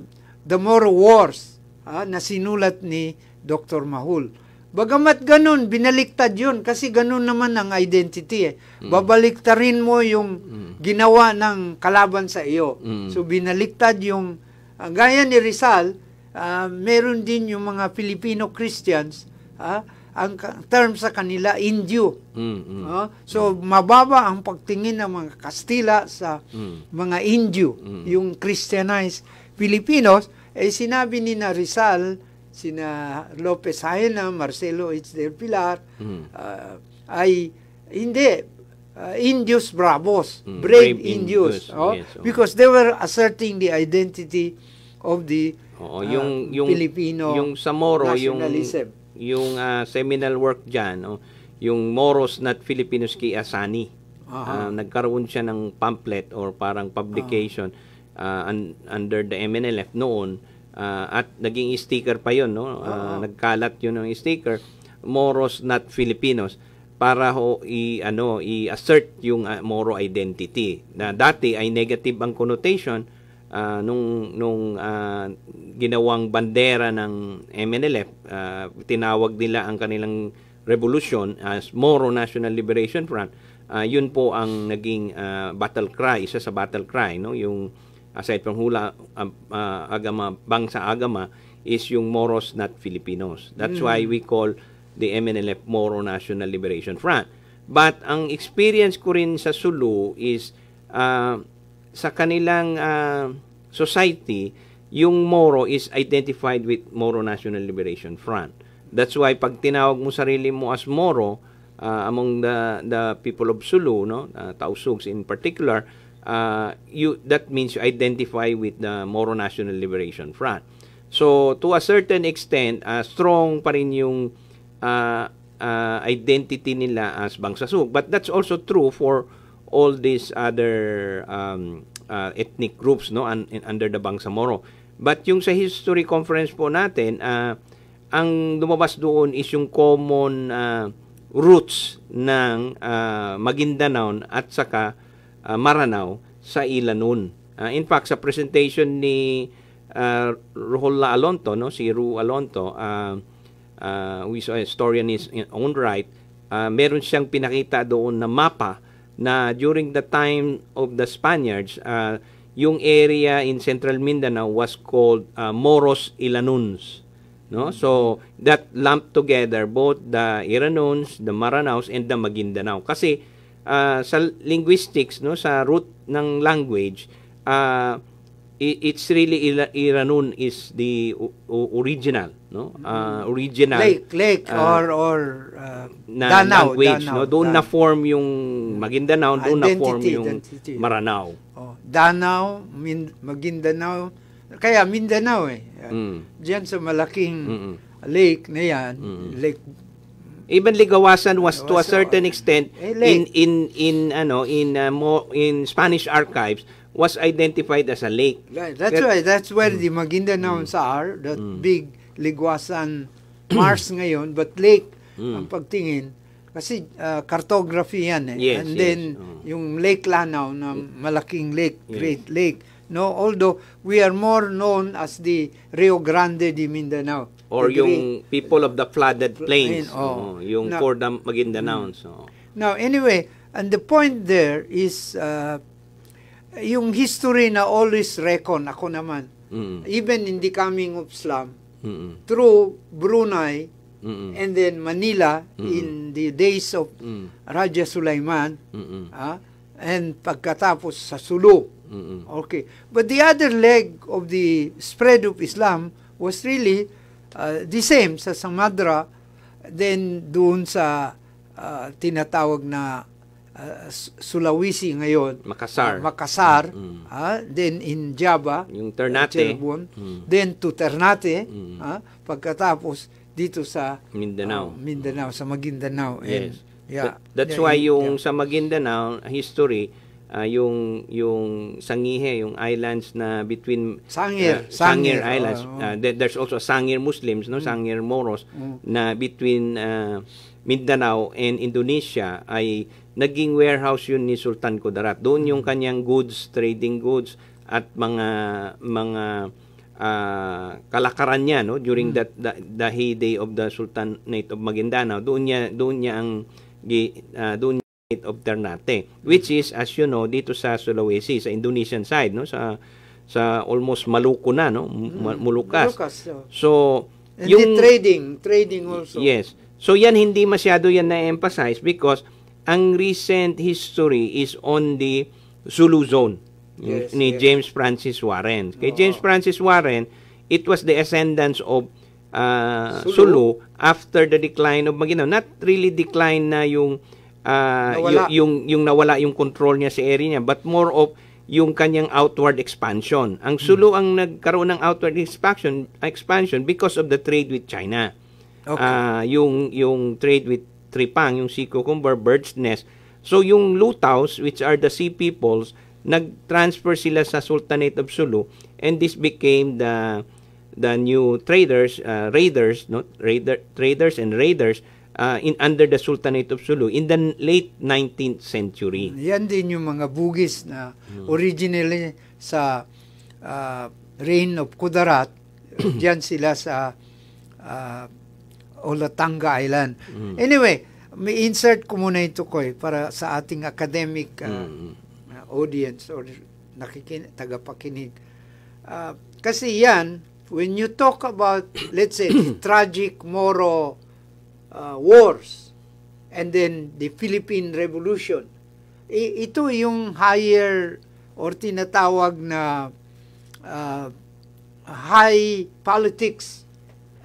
S2: The More Wars uh, na sinulat ni Dr. Mahul. Bagamat ganun, binaliktad yun kasi ganun naman ang identity eh. Mm. Babaliktarin mo yung mm. ginawa ng kalaban sa iyo. Mm. So binaliktad yung, uh, gaya ni Rizal, uh, meron din yung mga Filipino Christians, uh, ang term sa kanila indio. Mm, mm, no? So mababa ang pagtingin ng mga Kastila sa mm. mga indio, mm. yung Christianized Filipinos eh sinabi ni na Rizal sina Lopez Haena, Marcelo H. Del Pilar mm. uh, ay hindi uh, Indios Bravos, mm, brave, brave Indios, oh, yes, oh. because they were asserting the identity of the Oo, yung, uh, yung, Filipino yung Samoro Moro, yung
S3: yung uh, seminal work dyan, no? Oh, yung Moros not Filipinos ki Asani. Uh-huh. Uh, nagkaroon siya ng pamphlet or parang publication uh-huh. uh, un- under the MNLF noon uh, at naging sticker pa yon no uh, uh-huh. nagkalat yun ng sticker Moros not Filipinos para ho i ano i-assert yung uh, Moro identity na dati ay negative ang connotation uh, nung nung uh, ginawang bandera ng MNLF, uh, ah, tinawag nila ang kanilang revolution as Moro National Liberation Front. Uh, yun po ang naging uh, battle cry, isa sa battle cry, no? Yung aside from hula uh, uh, agama bangsa agama is yung Moros not Filipinos. That's mm. why we call the MNLF Moro National Liberation Front. But ang experience ko rin sa Sulu is uh, sa kanilang uh, society, yung Moro is identified with Moro National Liberation Front. That's why pag tinawag mo sarili mo as Moro uh, among the the people of Sulu, no, uh, Tausugs in particular, uh, you that means you identify with the Moro National Liberation Front. So to a certain extent, uh, strong pa rin yung uh, uh, identity nila as Bangsasug. But that's also true for all these other um, uh, ethnic groups no un- under the Bangsamoro. But yung sa history conference po natin, uh, ang lumabas doon is yung common uh, roots ng uh, Maguindanao at saka uh, Maranao sa Ilanon. Uh, in fact, sa presentation ni uh, Rohola Alonto, no, si Ru Alonto, uh, uh, who is a historian in own right, uh, meron siyang pinakita doon na mapa na during the time of the Spaniards, uh, yung area in Central Mindanao was called uh, Moros Ilanuns. No? So, that lumped together both the Iranuns, the Maranaos, and the Maguindanao. Kasi, uh, sa linguistics, no, sa root ng language, uh, it's really Iranun is the original no? Uh, original lake lake uh, or or uh, na Danau, language Danau, no doon Danau. na form yung Maguindanao doon identity, na form yung identity. Maranao. Oh,
S2: Danau, Min, Maguindanao kaya Mindanao eh. Mm. Diyan sa malaking Mm-mm. lake na yan, Mm-mm. lake Even Ligawasan was to a
S3: certain oh. extent eh, in in in ano in uh, mo, in Spanish archives was identified as a lake.
S2: Right, that's But, right. That's where mm. the Maguindanao mm. are, that mm. big ligwasan Mars ngayon, but lake mm. ang pagtingin. Kasi uh, cartography yan eh. Yes, And yes. then, oh. yung Lake Lanao na hmm. malaking lake, yes. Great Lake. No, although we are more known as the Rio Grande de Mindanao. Or the yung
S3: great, people of the flooded plains. In, eh, oh. oh, yung now, for the Maguindanao. Mm. So.
S2: Now, anyway, and the point there is uh, yung history na always reckon, ako naman. Mm. Even in the coming of slum, mm-hmm. through Brunei mm-hmm. and then Manila mm-hmm. in the days of mm-hmm. Raja Sulaiman mm-hmm. uh, and pagkatapos sa Sulu. Mm-hmm. Okay. But the other leg of the spread of Islam was really uh, the same sa Samadra then doon sa uh, tinatawag na uh, Sulawesi ngayon, Makassar, uh, ah, Makassar mm. uh, then in Java, yung Ternate, uh, mm. then to Ternate, mm. uh, pagkatapos dito sa
S3: Mindanao, uh,
S2: Mindanao sa Maguindanao. And, Yeah. that's yeah, why yung
S3: yeah. sa Maguindanao history uh, yung yung Sangihe, yung islands na between Sangir, uh, Sangir, Sangir Islands. Oh, Uh, there's also Sangir Muslims, no, mm. Sangir Moros mm. na between uh, Mindanao and Indonesia ay naging warehouse yun ni Sultan Kudarat. Doon yung kanyang goods, trading goods at mga mga uh, kalakaran niya no during mm. that the, the heyday of the Sultanate of Maguindanao. Doon niya doon niya ang uh, doon niya of Ternate which is as you know dito sa Sulawesi sa Indonesian side no sa sa almost Maluku na no Molucas. Mm. so, so And yung the trading,
S2: trading also. Yes.
S3: So yan hindi masyado yan na-emphasize because ang recent history is on the Zulu Zone yes, ni yes. James Francis Warren. Kay James Francis Warren, it was the ascendance of uh, ah, Sulu. Sulu after the decline of Maguindanao. Not really decline na yung uh, nawala. yung yung nawala yung control niya sa area niya, but more of yung kanyang outward expansion. Ang Zulu hmm. ang nagkaroon ng outward expansion expansion because of the trade with China. Okay. Uh, yung yung trade with tripang, yung sea cucumber, bird's nest. So yung lutaus, which are the sea peoples, nag-transfer sila sa Sultanate of Sulu and this became the the new traders, uh, raiders, no? Raider, traders and raiders uh, in under the Sultanate of Sulu in the late 19th century.
S2: Yan din yung mga bugis na hmm. originally sa uh, reign of Kudarat, diyan sila sa uh, Olatanga Island. Mm. Anyway, may insert ko muna ito ko para sa ating academic uh, mm. audience or nakikin tagapakinig. Uh, kasi yan, when you talk about, let's say, tragic Moro uh, wars and then the Philippine Revolution, I- ito yung higher or tinatawag na uh, high politics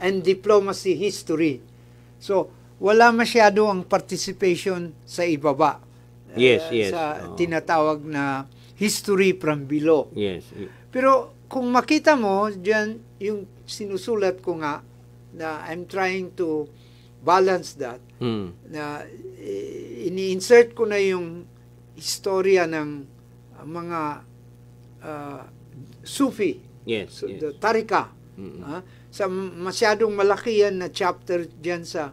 S2: and Diplomacy History. So, wala masyado ang participation sa ibaba. Yes, uh, yes. Sa oh. tinatawag na history from below. Yes. Pero kung makita mo, diyan yung sinusulat ko nga na I'm trying to balance that. Mm. Na eh, ini-insert ko na yung istorya ng mga uh, Sufi.
S3: Yes, so, yes. The Tarika. Mm-hmm. Uh,
S2: sa masyadong malaki yan na chapter diyan sa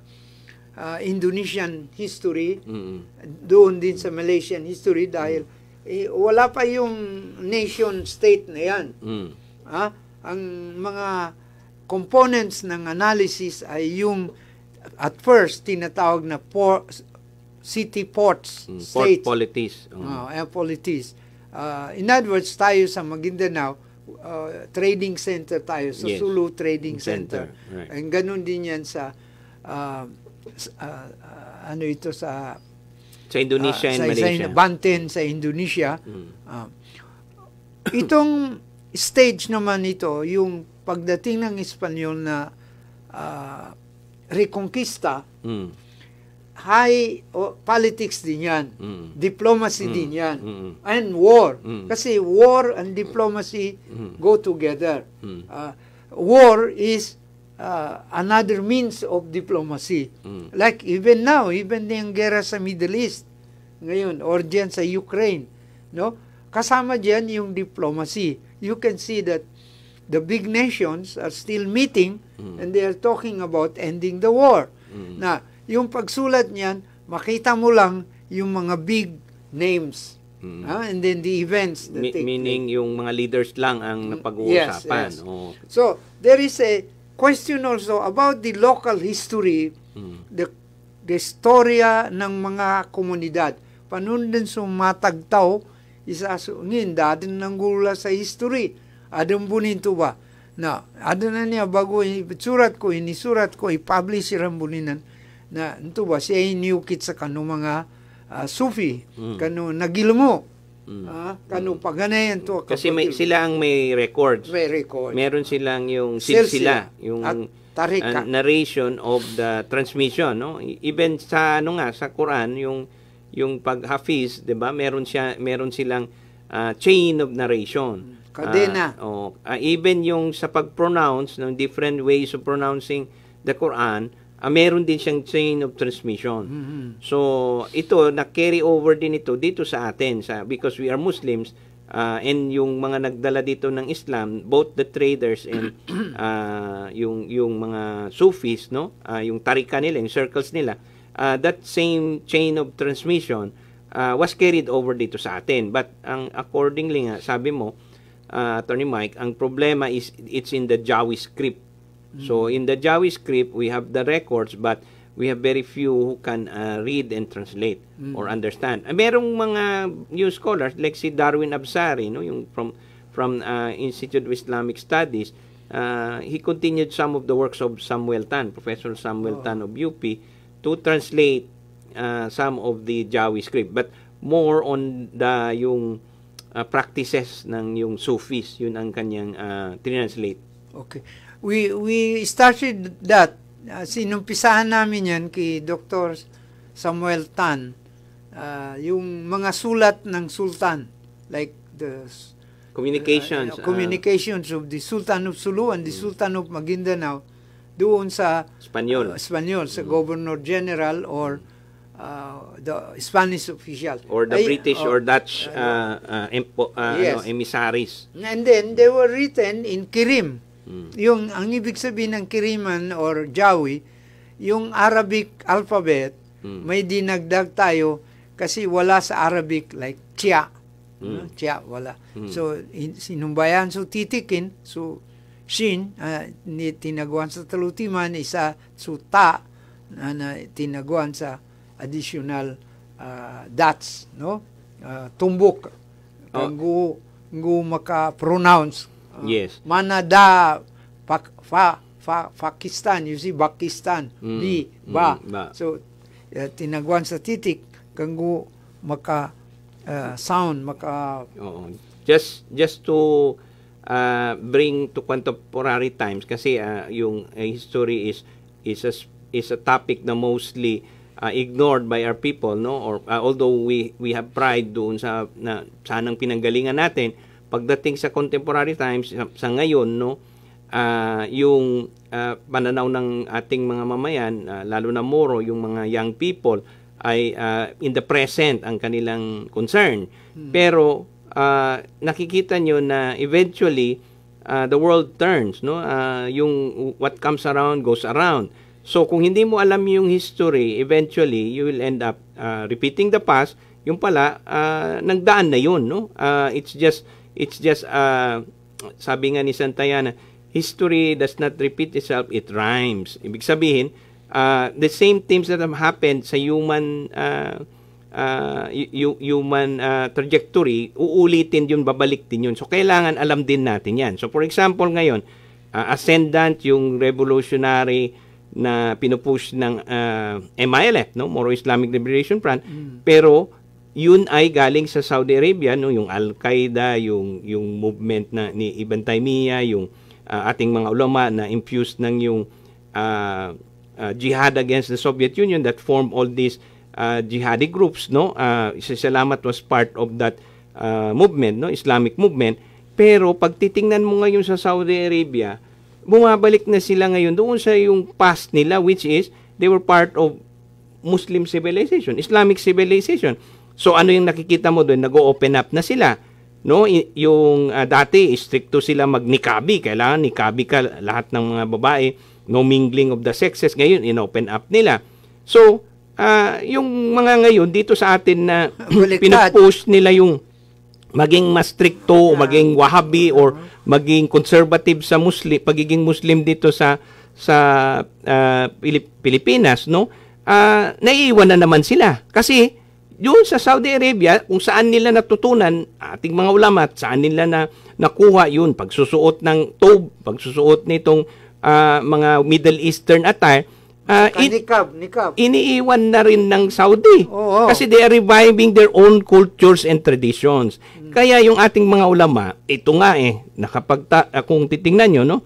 S2: uh, Indonesian history mm-hmm. doon din sa Malaysian history dahil mm-hmm. eh, wala pa yung nation state na yan mm-hmm. ha? ang mga components ng analysis ay yung at first tinatawag na por- city ports mm, state port
S3: polities mm. uh,
S2: eh, polities uh, in other words tayo sa Maguindanao uh, trading center tayo, sa yes. Sulu Trading Center. Center. Right. And ganun din yan sa, uh, sa uh, uh, ano ito sa sa Indonesia uh, and sa, Malaysia. Sa Banten sa Indonesia. Mm. Uh, itong stage naman ito, yung pagdating ng Espanyol na uh, reconquista, mm high oh, politics din yan. Mm. Diplomacy mm. din mm. yan. Mm. And war. Mm. Kasi war and diplomacy mm. go together. Mm. Uh, war is uh, another means of diplomacy. Mm. Like even now, even yung gera sa Middle East ngayon or diyan sa Ukraine, no? Kasama diyan yung diplomacy. You can see that the big nations are still meeting mm. and they are talking about ending the war. Mm. Now, yung pagsulat niyan, makita mo lang yung mga big names. Mm. Ah, and then the events that Mi- take meaning
S3: place. yung mga leaders lang ang mm, napag-uusapan. Yes, yes. Oh.
S2: So, there is a question also about the local history, mm. the the storya ng mga komunidad. Panun din sumatagtaw, isasungin, dadin ng gula sa history. Adon buninto ba? Na, adon na niya bago surat ko, inisurat ko, i-publish irang buninan na ito ba siya new kit sa kanu mga uh, sufi mm. kanu nagilmo mm. uh, kanu mm. paganayan to
S3: kasi may, sila ang may records
S2: may records meron
S3: silang yung silsila yung At tarika. Uh, narration of the transmission no even sa ano nga sa Quran yung yung paghafiz 'di ba meron siya meron silang uh, chain of narration mm. kadena uh, oh, uh, even yung sa pag-pronounce ng different ways of pronouncing the Quran Ah, meron din siyang chain of transmission. Mm-hmm. So, ito, na-carry over din ito dito sa atin sa, because we are Muslims uh, and yung mga nagdala dito ng Islam, both the traders and uh, yung, yung mga Sufis, no? Uh, yung tarika nila, yung circles nila, uh, that same chain of transmission uh, was carried over dito sa atin. But ang accordingly nga, sabi mo, uh, Attorney Mike, ang problema is it's in the Jawi script So in the Jawi script, we have the records but we have very few who can uh, read and translate mm. or understand. Uh, merong mga new scholars like si Darwin Absari, no, yung from from uh, Institute of Islamic Studies, uh, he continued some of the works of Samuel Tan, Professor Samuel oh. Tan of UP, to translate uh, some of the Jawi script. But more on the yung uh, practices ng yung Sufis, yun ang kanyang uh, translate.
S2: Okay we we started that uh, sinumpisahan namin yan kay Dr. Samuel Tan uh, yung mga sulat ng sultan like the
S3: communications uh, uh, communications
S2: uh, of the Sultan of Sulu and the mm. Sultan of Maguindanao doon sa Espanyol uh, Espanyol sa mm. Governor General or uh, the Spanish official or the Ay, British or, oh, or Dutch
S3: uh, uh, empo, uh, ano, yes. ano, emissaries
S2: and then they were written in Kirim yung, ang ibig sabihin ng Kiriman or Jawi, yung Arabic alphabet, mm. may dinagdag tayo kasi wala sa Arabic like chia. Mm. No? Chia, wala. Mm. So, sinumbayan, so titikin, so shin, uh, ah, ni, tinaguan sa talutiman, isa, so ta, na, na tinaguan sa additional uh, dots, no? Uh, tumbok. Kung oh. Ngu, ngu maka-pronounce Uh, yes. Manada, pak, fa, fa, Pakistan, you see, Pakistan, mm. bi, ba. Mm, ba. So, uh, eh, tinaguan sa titik, kanggo maka uh, sound, maka...
S3: Oo. Just, just to uh, bring to contemporary times kasi uh, yung uh, history is is a, is a topic na mostly uh, ignored by our people no or uh, although we we have pride doon sa na, sanang pinanggalingan natin pagdating sa contemporary times sa, sa ngayon no uh, yung uh, pananaw ng ating mga mamayan uh, lalo na Moro yung mga young people ay uh, in the present ang kanilang concern hmm. pero uh, nakikita nyo na eventually uh, the world turns no uh, yung what comes around goes around so kung hindi mo alam yung history eventually you will end up uh, repeating the past yung pala uh, nagdaan na yun no uh, it's just It's just, uh, sabi nga ni Santayana, history does not repeat itself, it rhymes. Ibig sabihin, uh, the same things that have happened sa human uh, uh, human uh, trajectory, uulitin yun, babalik din yun. So, kailangan alam din natin yan. So, for example, ngayon, uh, ascendant yung revolutionary na pinupush ng uh, MILF, no? Moro Islamic Liberation Front, mm. pero yun ay galing sa Saudi Arabia no yung Al-Qaeda yung yung movement na ni Ibn Taymiyyah yung uh, ating mga ulama na infused ng yung uh, uh, jihad against the Soviet Union that formed all these uh, jihadi groups no uh, salamat was part of that uh, movement no Islamic movement pero pag titingnan mo ngayon sa Saudi Arabia bumabalik na sila ngayon doon sa yung past nila which is they were part of Muslim civilization Islamic civilization So ano yung nakikita mo doon? Nag-open up na sila. No, yung uh, dati stricto sila magnikabi, kailangan nikabi ka lahat ng mga babae, no mingling of the sexes. Ngayon in-open up nila. So, uh, yung mga ngayon dito sa atin na pinupost nila yung maging mas stricto, maging wahabi or uh-huh. maging conservative sa Muslim, pagiging Muslim dito sa sa uh, Pilipinas, no? Uh, naiiwan na naman sila kasi yun sa Saudi Arabia, kung saan nila natutunan, ating mga ulama, saan nila na nakuha yun, pagsusuot ng tobe, pagsusuot nitong uh, mga Middle Eastern attire, uh, ah, it, nikab, nikab. iniiwan na rin ng Saudi. Oh, oh. Kasi they are reviving their own cultures and traditions. Hmm. Kaya yung ating mga ulama, ito nga eh, nakapagta, ah, kung titingnan nyo, no,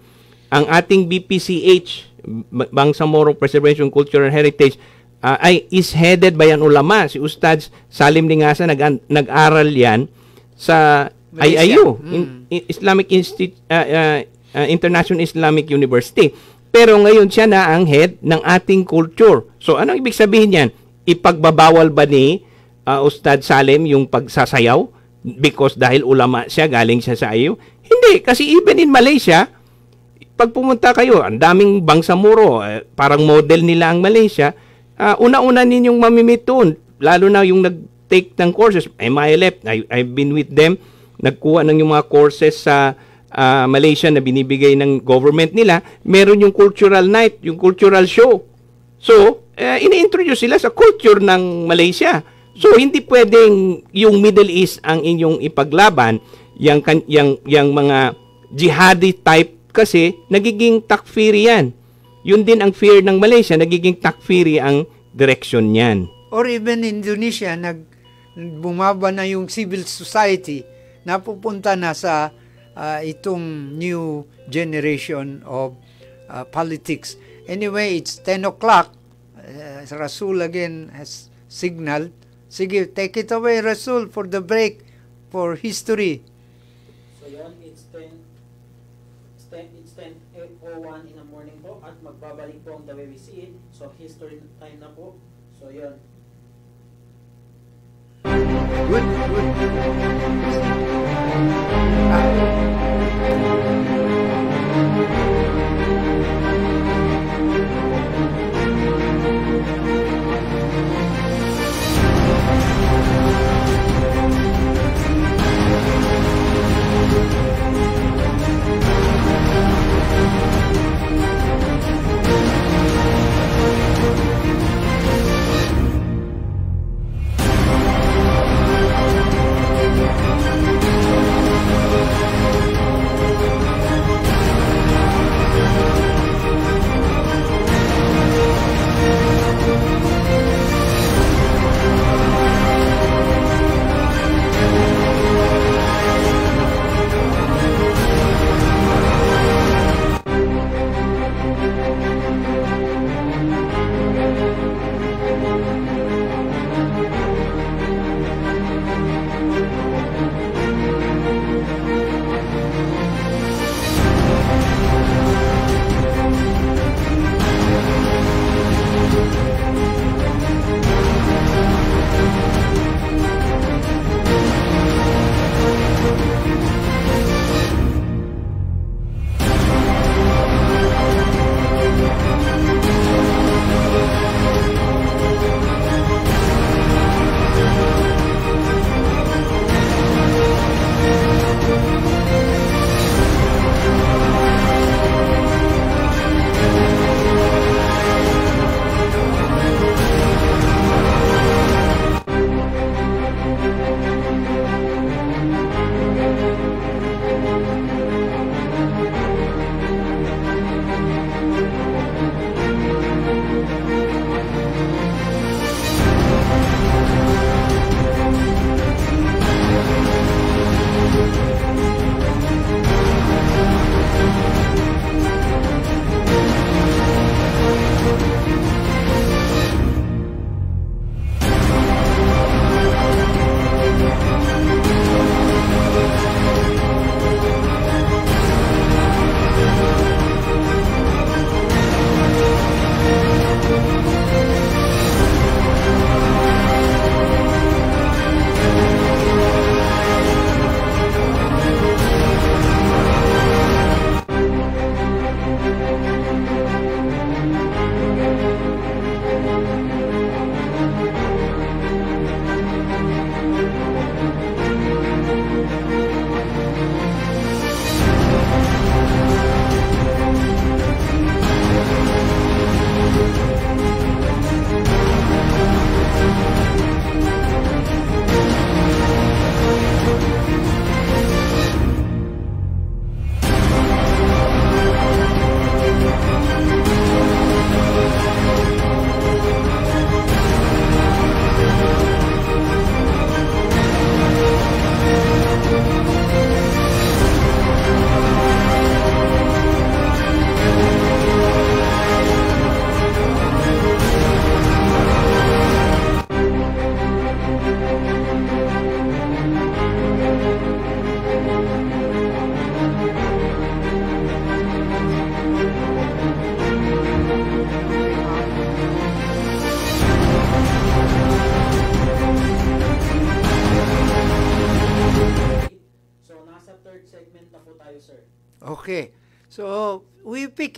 S3: ang ating BPCH, Bangsamoro Preservation Cultural Heritage, uh, ay is headed by an ulama. Si Ustad Salim Lingasa nag, nag-aral yan sa Malaysia. IIU, hmm. in, in Islamic Institute, uh, uh, uh, International Islamic University. Pero ngayon siya na ang head ng ating culture. So anong ibig sabihin niyan? Ipagbabawal ba ni uh, Ustad Salim yung pagsasayaw? Because dahil ulama siya, galing siya sa IIU? Hindi, kasi even in Malaysia, pag pumunta kayo, ang daming bangsamuro, eh, parang model nila ang Malaysia, uh, una-una ninyong mamimitun, lalo na yung nag-take ng courses. MILF, I, I've been with them, nagkuha ng yung mga courses sa uh, Malaysia na binibigay ng government nila, meron yung cultural night, yung cultural show. So, uh, ini-introduce sila sa culture ng Malaysia. So, hindi pwedeng yung Middle East ang inyong ipaglaban, yung, yung, yung mga jihadi type kasi nagiging takfiri yan yun din ang fear ng Malaysia, nagiging takfiri ang direksyon niyan.
S2: Or even Indonesia, nag, bumaba na yung civil society, napupunta na sa uh, itong new generation of uh, politics. Anyway, it's 10 o'clock. Uh, Rasul again has signaled. Sige, take it away, Rasul, for the break, for history.
S1: magbabalik po ang the way we see it. So, history time na po. So, yun. Good, good. Ah.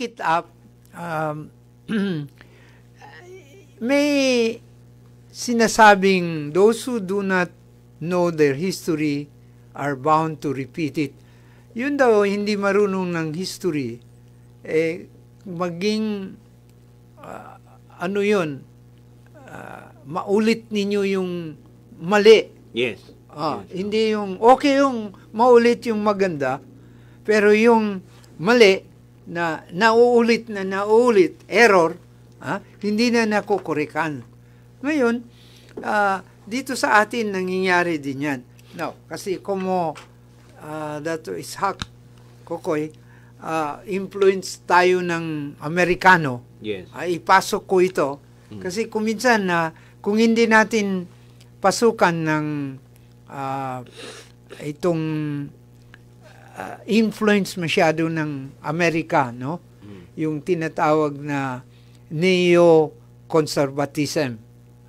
S2: pick it up, um, may sinasabing those who do not know their history are bound to repeat it. Yun daw, hindi marunong ng history. Eh, maging, uh, ano yun, uh, maulit ninyo yung mali. Yes. Ah, yes. Hindi yung, okay yung maulit yung maganda, pero yung mali, na nauulit na nauulit error, ah, hindi na nakukurikan. Ngayon, ah, dito sa atin nangyayari din yan. Now, kasi como uh, dato Ishak Kokoy, uh, influence tayo ng Amerikano. Yes. Uh, ipasok ko ito. Mm. Kasi kuminsan na uh, kung hindi natin pasukan ng uh, itong uh, influence masyado ng Amerika, no? Mm. Yung tinatawag na neo-conservatism.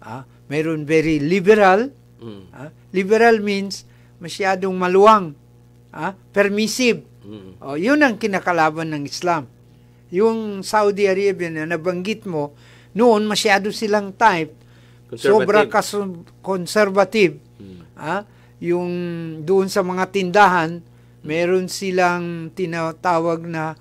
S2: Ah, mayroon very liberal. Mm. Ah, liberal means masyadong maluwang, ah, permissive. Mm. Oh, yun ang kinakalaban ng Islam. Yung Saudi Arabia na nabanggit mo, noon masyado silang type. Sobra conservative. Hmm. Ah, yung doon sa mga tindahan, meron silang tinatawag na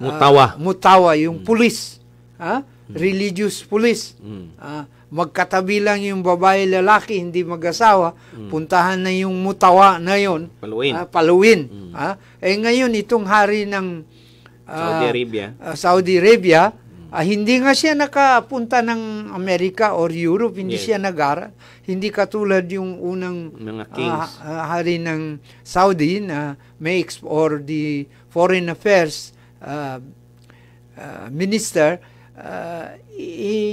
S2: uh, mutawa. Ah, mutawa, yung mm. pulis. Ha? Mm. Religious pulis. Mm. Uh, magkatabi lang yung babae lalaki, hindi mag-asawa, mm. puntahan na yung mutawa na yon. Paluin. Uh, paluin. Mm. Uh, eh ngayon, itong hari ng uh, Saudi Arabia, uh, Saudi Arabia Ah, hindi nga siya nakapunta ng Amerika or Europe, hindi yes. siya nagara. Hindi katulad yung unang mga kings. Uh, hari ng Saudi na may or the foreign affairs uh, uh, minister uh,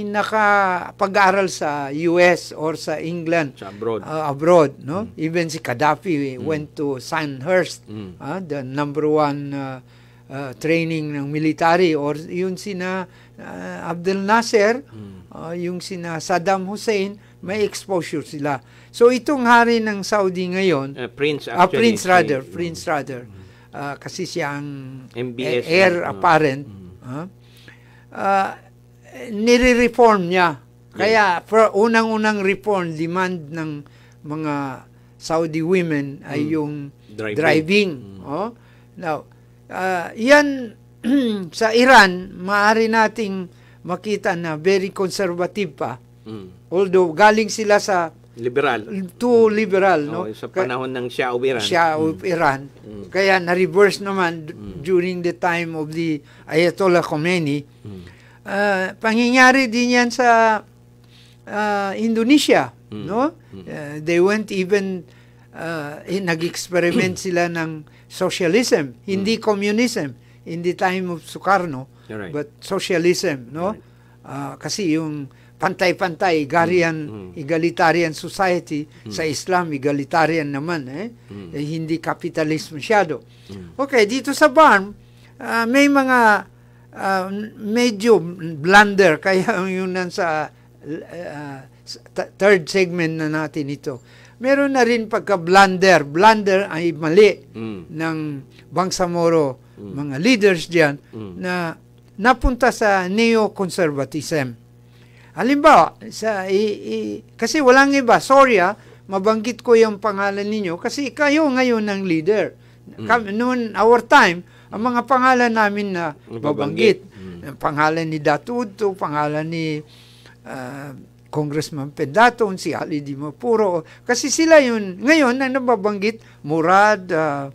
S2: nakapag-aral sa US or sa England sa abroad, uh, abroad no mm. even si Gaddafi eh, mm. went to Sandhurst mm. uh, the number one uh, uh, training ng military or yun sina uh, Abdel Nasser, hmm. uh, yung sina Saddam Hussein, may exposure sila. So itong hari ng Saudi ngayon, uh, Prince ah, actually, uh, Prince rather, mm. Prince rather. Uh, kasi siya ang MBS heir uh, eh. mm. apparent. Mm. Uh, uh, nire-reform niya. Kaya for unang-unang reform demand ng mga Saudi women ay mm. yung driving, driving mm. oh. Now, uh, 'yan sa Iran, maaari nating makita na very conservative pa. Mm. Although galing sila sa liberal too hmm. liberal oh, no sa panahon
S3: ng Shah of Iran Shah of mm. Iran mm.
S2: kaya na reverse naman mm. during the time of the Ayatollah Khomeini mm. uh, pangyayari din yan sa uh, Indonesia mm. no mm. Uh, they went even uh, eh, nag-experiment sila ng socialism, hindi mm. communism in the time of Sukarno, right. but socialism, no? Right. Uh, kasi yung pantay-pantay, egarian, mm. mm. egalitarian society, mm. sa Islam, egalitarian naman, eh? Mm. eh hindi capitalist masyado. Mm. Okay, dito sa barn, uh, may mga uh, medyo blunder, kaya yung nan sa uh, third segment na natin ito. Meron na rin pagka-blunder. Blunder ay mali mm. ng Bangsamoro mm. mga leaders diyan mm. na napunta sa neoconservatism. Halimbawa, sa, i, i, kasi walang iba, sorry ah, mabanggit ko yung pangalan ninyo kasi kayo ngayon ang leader. mm. Noon, our time, ang mga pangalan namin na mabanggit, mm. pangalan ni Datuto, pangalan ni uh, Congressman Pendaton, si Ali Dimapuro, kasi sila yun, ngayon, ang nababanggit, Murad, uh,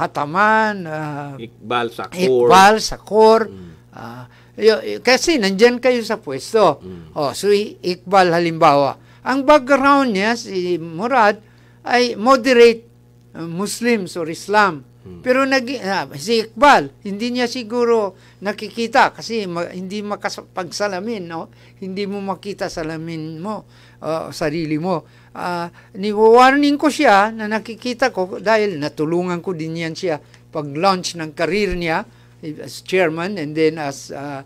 S2: Hataman, uh,
S3: Iqbal Sakur. Iqbal
S2: Sakur. Mm. Uh, y- kasi nandyan kayo sa pwesto. Mm. Oh, so Iqbal halimbawa. Ang background niya, si Murad, ay moderate uh, ah, Muslims or Islam. Mm. Pero nag, uh, si Iqbal, hindi niya siguro nakikita kasi ma- hindi makapagsalamin. No? Hindi mo makita salamin mo, uh, sarili mo uh, ah, niwawarning ko siya na nakikita ko dahil natulungan ko din yan siya pag-launch ng karir niya as chairman and then as uh,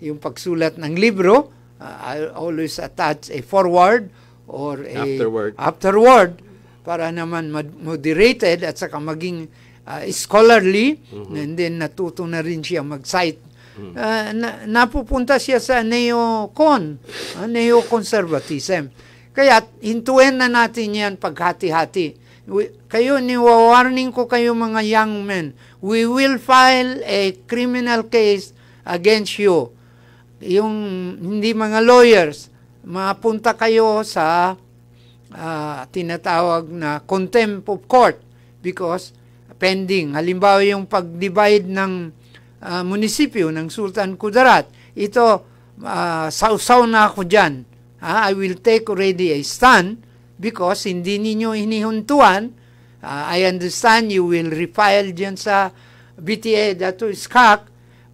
S2: yung pagsulat ng libro, uh, ah, I always attach a forward or a afterward, afterward para naman moderated at saka maging uh, scholarly mm-hmm. and then natuto na rin siya mag-cite Uh, na, napupunta siya sa neo-con, uh, neo-conservatism. Kaya hintuin na natin yan paghati-hati. Kayo, kayo, warning ko kayo mga young men, we will file a criminal case against you. Yung hindi mga lawyers, mapunta kayo sa uh, tinatawag na contempt of court because pending. Halimbawa yung pag-divide ng uh, munisipyo ng Sultan Kudarat, ito, uh, sausaw na ako dyan uh, I will take already a stand because hindi ninyo hinihuntuan. Uh, I understand you will refile dyan sa BTA dato kak.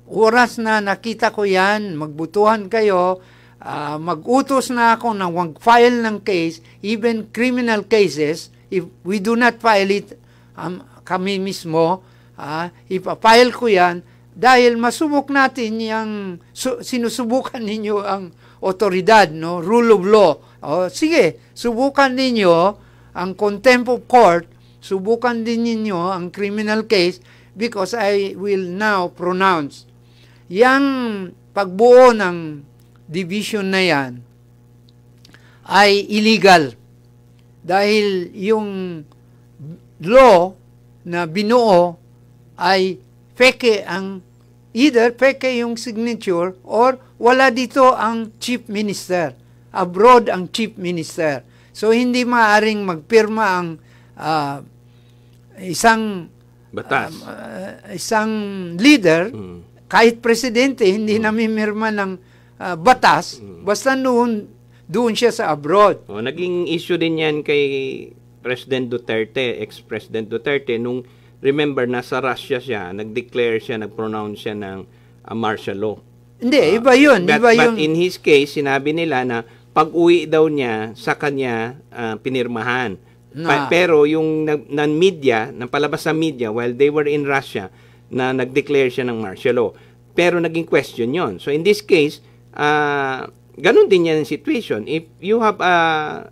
S2: Oras na nakita ko yan, magbutuhan kayo, uh, ah, mag na ako na wag file ng case, even criminal cases, if we do not file it um, kami mismo, uh, ipapile ko yan, dahil masubok natin yung su- sinusubukan ninyo ang otoridad, no? rule of law. Oh, sige, subukan ninyo ang contempt of court, subukan din ninyo ang criminal case because I will now pronounce. Yang pagbuo ng division na yan ay illegal dahil yung law na binuo ay fake ang Either peke yung signature or wala dito ang chief minister. Abroad ang chief minister. So hindi maaring magpirma ang uh, isang batas. Uh, isang leader mm. kahit presidente hindi mm. namimirma ng uh, batas mm. basta noon doon siya sa abroad. O, oh, naging issue din
S3: 'yan kay President Duterte, ex-President Duterte nung remember, nasa Russia siya, nag-declare siya, nag-pronounce siya ng uh, martial law.
S2: Hindi, uh, iba yun. But, iba but yun. in
S3: his case, sinabi nila na pag-uwi daw niya, sa kanya uh, pinirmahan. Na. Pa- pero yung na, na media, ng palabas sa media, while they were in Russia, na nag-declare siya ng martial law. Pero naging question yon. So in this case, uh, ganun din yan ang situation. If you have a,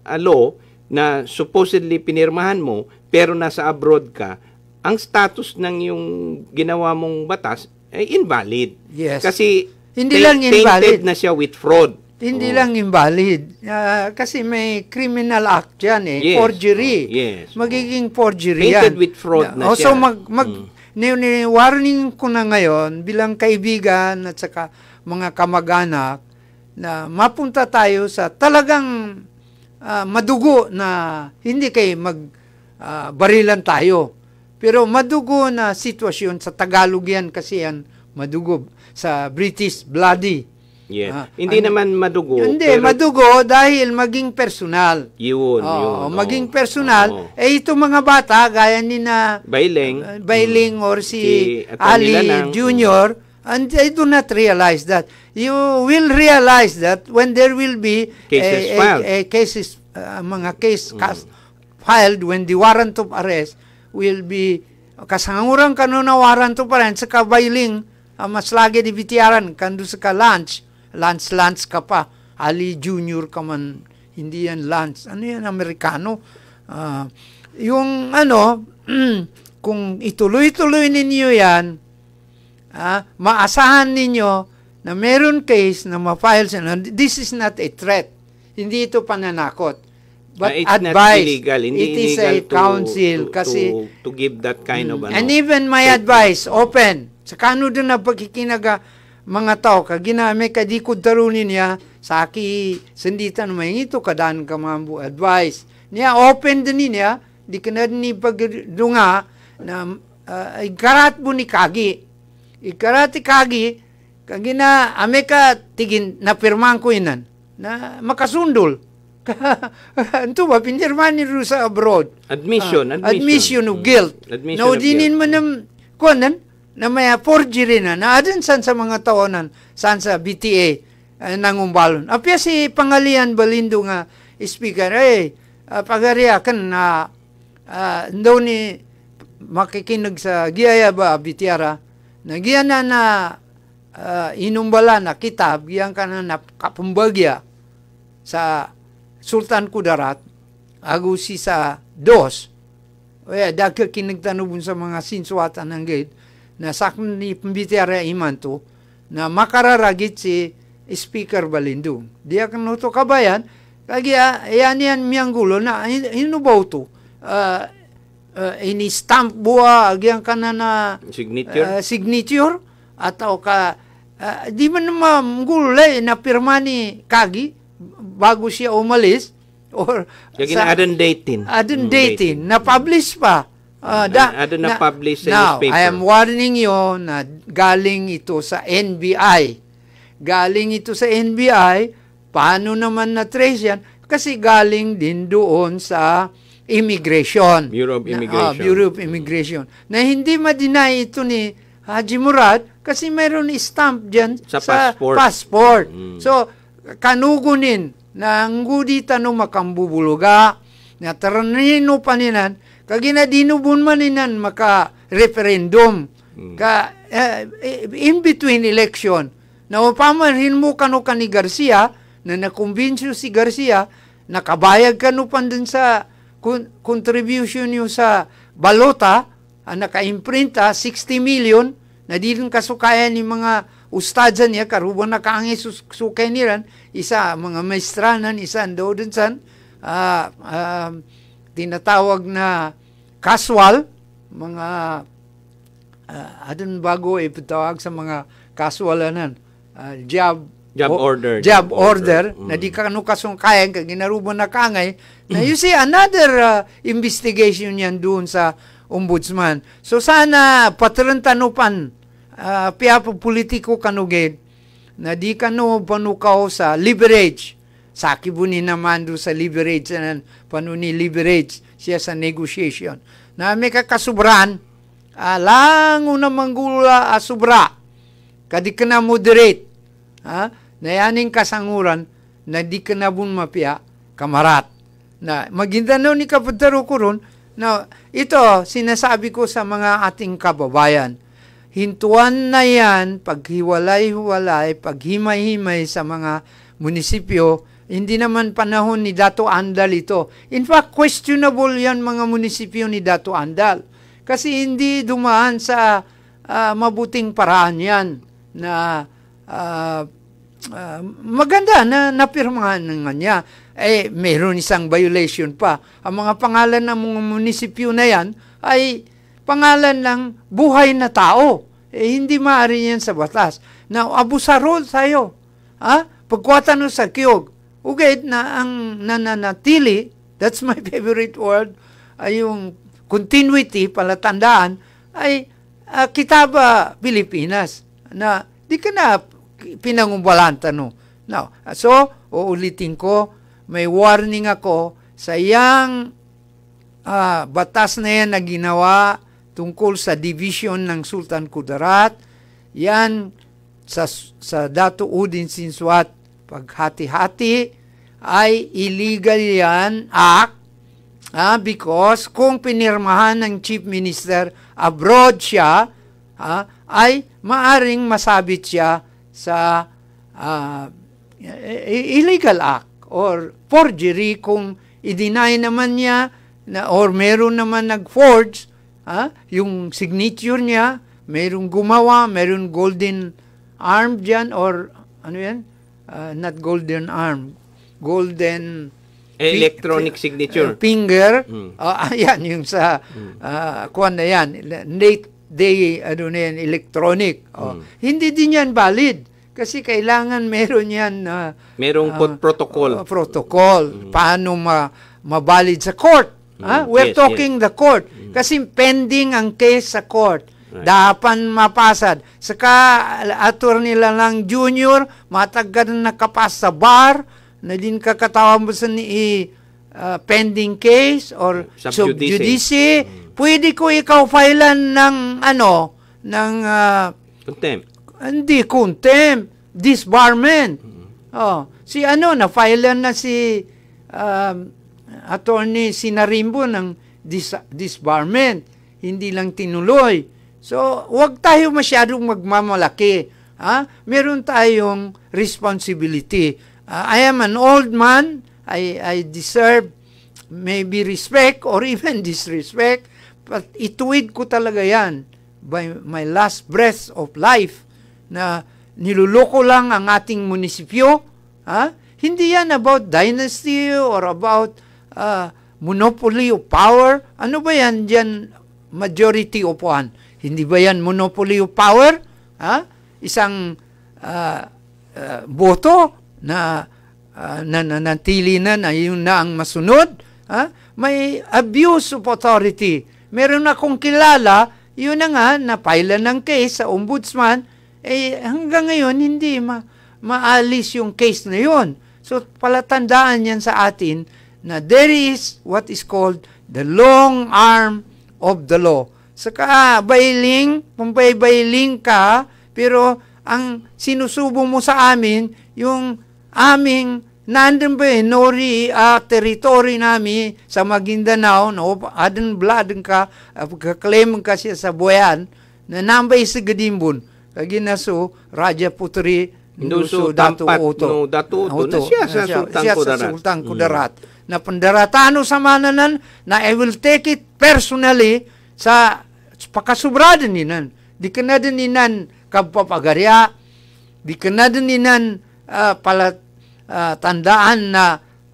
S3: a law na supposedly pinirmahan mo, pero nasa abroad ka, ang status ng yung ginawa mong batas ay invalid. Yes. Kasi
S2: hindi lang invalid na
S3: siya with fraud.
S2: Hindi oh. lang invalid. Uh, kasi may criminal act yan eh. Yes. Forgery. Oh, yes. Magiging forgery Tainted yan. Tainted with fraud na oh, siya. So mag, mag mm. warning ko na ngayon bilang kaibigan at saka mga kamag-anak na mapunta tayo sa talagang uh, madugo na hindi kay mag uh, barilan tayo. Pero madugo na sitwasyon sa Tagalog yan kasi yan madugo sa British bloody.
S3: Yeah. Uh, hindi ano, naman madugo. Hindi, pero,
S2: madugo dahil maging personal. Yun, oh, yun. Maging personal. Oh. Eh, itong mga bata, gaya ni na...
S3: Bailing. Uh,
S2: ah, Bailing mm, or si, si Ali mm. Jr., And I do not realize that. You will realize that when there will be cases a, a, a cases, uh, mga case mm. cast filed when the warrant of arrest will be kasangurang kanunawaran to pa rin sa kabailing uh, mas lagi di bitiaran kando sa ka lunch lunch lunch ka pa Ali Junior ka man hindi yan lunch ano yan Amerikano uh, yung ano kung ituloy-tuloy ninyo yan uh, maasahan ninyo na meron case na ma-file this is not a threat hindi ito pananakot But ah, it's advice, not illegal. Hindi it is illegal a to, council to, kasi
S3: to, to give that kind mm, of ano. And
S2: even my advice, open. Sa kano din na pagkikinaga mga tao, kag ginamay ka di ko niya, sa aki, sanditan may ito, kadaan ka mga advice. Niya, open din niya, di ka na ni pagdunga na uh, ikarat mo ni Kagi. Ikarat ni Kagi, kag na, ame ka tigin, napirmahan ko inan, na makasundol. Anto ba pinirman ni sa abroad? Admission, ah, admission. Admission of mm. guilt. Admission no dinin man ng kuanan na may forgery na naadin san sa mga taonan san sa BTA uh, eh, nangumbalon. Apya si Pangalian Balindo nga speaker eh uh, ah, pagariakan na uh, daw ni makikinig sa giyaya ba bitiara nagiya na na uh, inumbala na kitab giyan ka na kapumbagya sa Sultan Kudarat, agusi sa dos, kaya dagka kinagtanubon sa mga sinsuatan ng gate, na sakman ni Pembitera Imanto, na makararagit si Speaker Balindong. Diya kanuto kabayan, kaya ah, yan yan miyang gulo na hinubaw to. Uh, ah, uh, ah, ini-stamp buha, agyan ka na na
S3: signature, uh,
S2: signature at o ka, uh, di man naman gulo eh, na pirma Kagi, bago siya umalis or yung sa, adon dating.
S3: Adon mm, dating.
S2: Na-publish pa. Uh, da, adon na-publish sa now, newspaper. I am warning you na galing ito sa NBI. Galing ito sa NBI. Paano naman na-trace yan? Kasi galing din doon sa immigration. Bureau of ah, Immigration. Na, uh, Bureau of Immigration. Na hindi ma-deny ito ni Haji Murad kasi mayroon stamp dyan sa, sa passport. passport. Mm. So, kanugunin naanggudi tanu makambubuluga na taranino paninan kagina dinubun maninan maka referendum hmm. ka uh, in between election na upamanhin mo kano ka ni Garcia na nakumbinsyo si Garcia nakabayag kanu pan din sa contribution niyo sa balota ang ah, naka-imprinta ah, 60 million na din kasukayan ni mga ustadsan niya, karuban na kaangi sukay niran, isa mga maestranan, isa ando din san, uh, uh, tinatawag na casual, mga, uh, adun bago ipatawag eh, sa mga casualanan, uh, job, Job o, order. Job, job order, mm. na di ka ano kasong kayang kag ginaruban na kangay. na you see another uh, investigation yan doon sa ombudsman. So sana patrentan upan uh, ah, piapo politiko kanugid na di kanu panukaw sa leverage sa kibuni naman do sa leverage and panuni leverage siya sa negotiation na may kakasubran uh, lango na manggula uh, sobra kadi ka na moderate ha uh, na yaning kasanguran na di kena bun mapia kamarat na magindanaw ni kapatero ko ron na ito sinasabi ko sa mga ating kababayan hintuan na yan, paghiwalay-hiwalay, paghimay-himay sa mga munisipyo, hindi naman panahon ni Dato Andal ito. In fact, questionable yan mga munisipyo ni Dato Andal. Kasi hindi dumaan sa uh, mabuting paraan yan na uh, uh, maganda na napirmahan nga niya. Eh, mayroon isang violation pa. Ang mga pangalan ng mga munisipyo na yan ay pangalan lang buhay na tao. Eh, hindi maaari yan sa batas. Now, abusarol tayo. Ha? Pagkwatan no sa kiyog. Ugay na ang nananatili, that's my favorite word, ay yung continuity, palatandaan, ay uh, kitaba Pilipinas na di ka na pinangumbalanta no. Now, so, uulitin ko, may warning ako sa yang uh, ah, batas na yan na ginawa tungkol sa division ng Sultan Kudarat. Yan sa, sa Dato Udin Sinswat paghati-hati ay illegal yan act ah, ah, because kung pinirmahan ng chief minister abroad siya ah, ay maaring masabit siya sa ah, illegal act or forgery kung i-deny naman niya na, or meron naman nag-forge Ha? Yung signature niya, mayroong gumawa, mayroong golden arm dyan or ano yan? Uh, not golden arm, golden eh, electronic signature. Eh, finger. Mm. Uh, ah, ayan, ah, yung sa uh, hmm. kuan na yan. Late day, ano na yan, electronic. Oh. Mm. Hindi din yan valid. Kasi kailangan meron yan uh, merong uh, protocol. Uh, protocol. Mm. Paano ma, mabalid sa court. Mm, ha? Ah, we're yes, talking yes. the court. Mm. Kasi pending ang case sa court. Right. Dapan mapasad. Saka attorney nila lang junior, matagad na nakapas sa bar, na din kakatawan mo sa ni uh, pending case or mm. sub judice. Mm. Pwede ko ikaw filean ng ano, ng uh, contempt. Hindi contempt, disbarment. Mm. Oh, si ano na filean na si um, attorney sinarimbo ng dis- disbarment, hindi lang tinuloy. So, huwag tayo masyadong magmamalaki. Ha? Meron tayong responsibility. Uh, I am an old man. I, I deserve maybe respect or even disrespect. But ituwid ko talaga yan by my last breath of life na niluloko lang ang ating munisipyo. Ha? Hindi yan about dynasty or about uh, monopoly of power? Ano ba yan dyan majority upuan? Hindi ba yan monopoly of power? Ha? Isang uh, uh, boto na uh, na na yun na ang masunod. Ha? May abuse of authority. Meron akong kilala, yun na nga, napaila ng case sa ombudsman, eh hanggang ngayon hindi ma maalis yung case na yun. So palatandaan yan sa atin na there is what is called the long arm of the law. Sa Saka bailing, pampaybailing ka, pero ang sinusubo mo sa amin, yung aming nandun ba eh, nori, uh, territory namin sa Maguindanao, no, adun blood ka, uh, ah, claim ka siya sa Boyan, na nambay sa Gadimbon, lagi na so, Raja Putri, Induso, Induso Dato Oto. No, Dato Oto, na siya sa Sultan Kudarat. Siya sa Sultan mm. Kudarat. Mm na pandaratano sa mananan na I will take it personally sa pakasubrada ninan. Di ka na din ninan kapapagarya, di ka na din ninan uh, ah, pala uh, tandaan na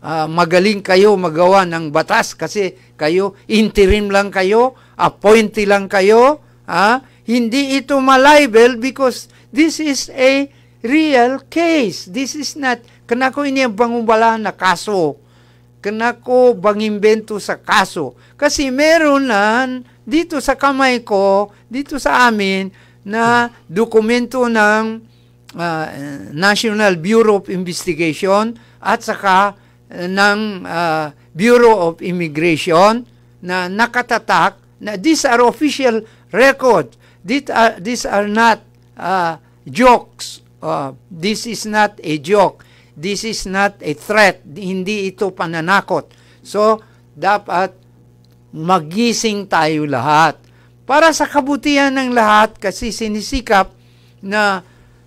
S2: uh, magaling kayo magawa ng batas kasi kayo interim lang kayo, appointee lang kayo, ha? hindi ito malibel because this is a real case. This is not, kanako ini ang bangumbala na kaso Kanako bang imbento sa kaso. Kasi meron nan dito sa kamay ko, dito sa amin, na dokumento ng uh, National Bureau of Investigation at saka uh, ng uh, Bureau of Immigration na nakatatak na these are official record. These are, these are not uh, jokes. Uh, this is not a joke This is not a threat. Hindi ito pananakot. So, dapat magising tayo lahat. Para sa kabutihan ng lahat kasi sinisikap na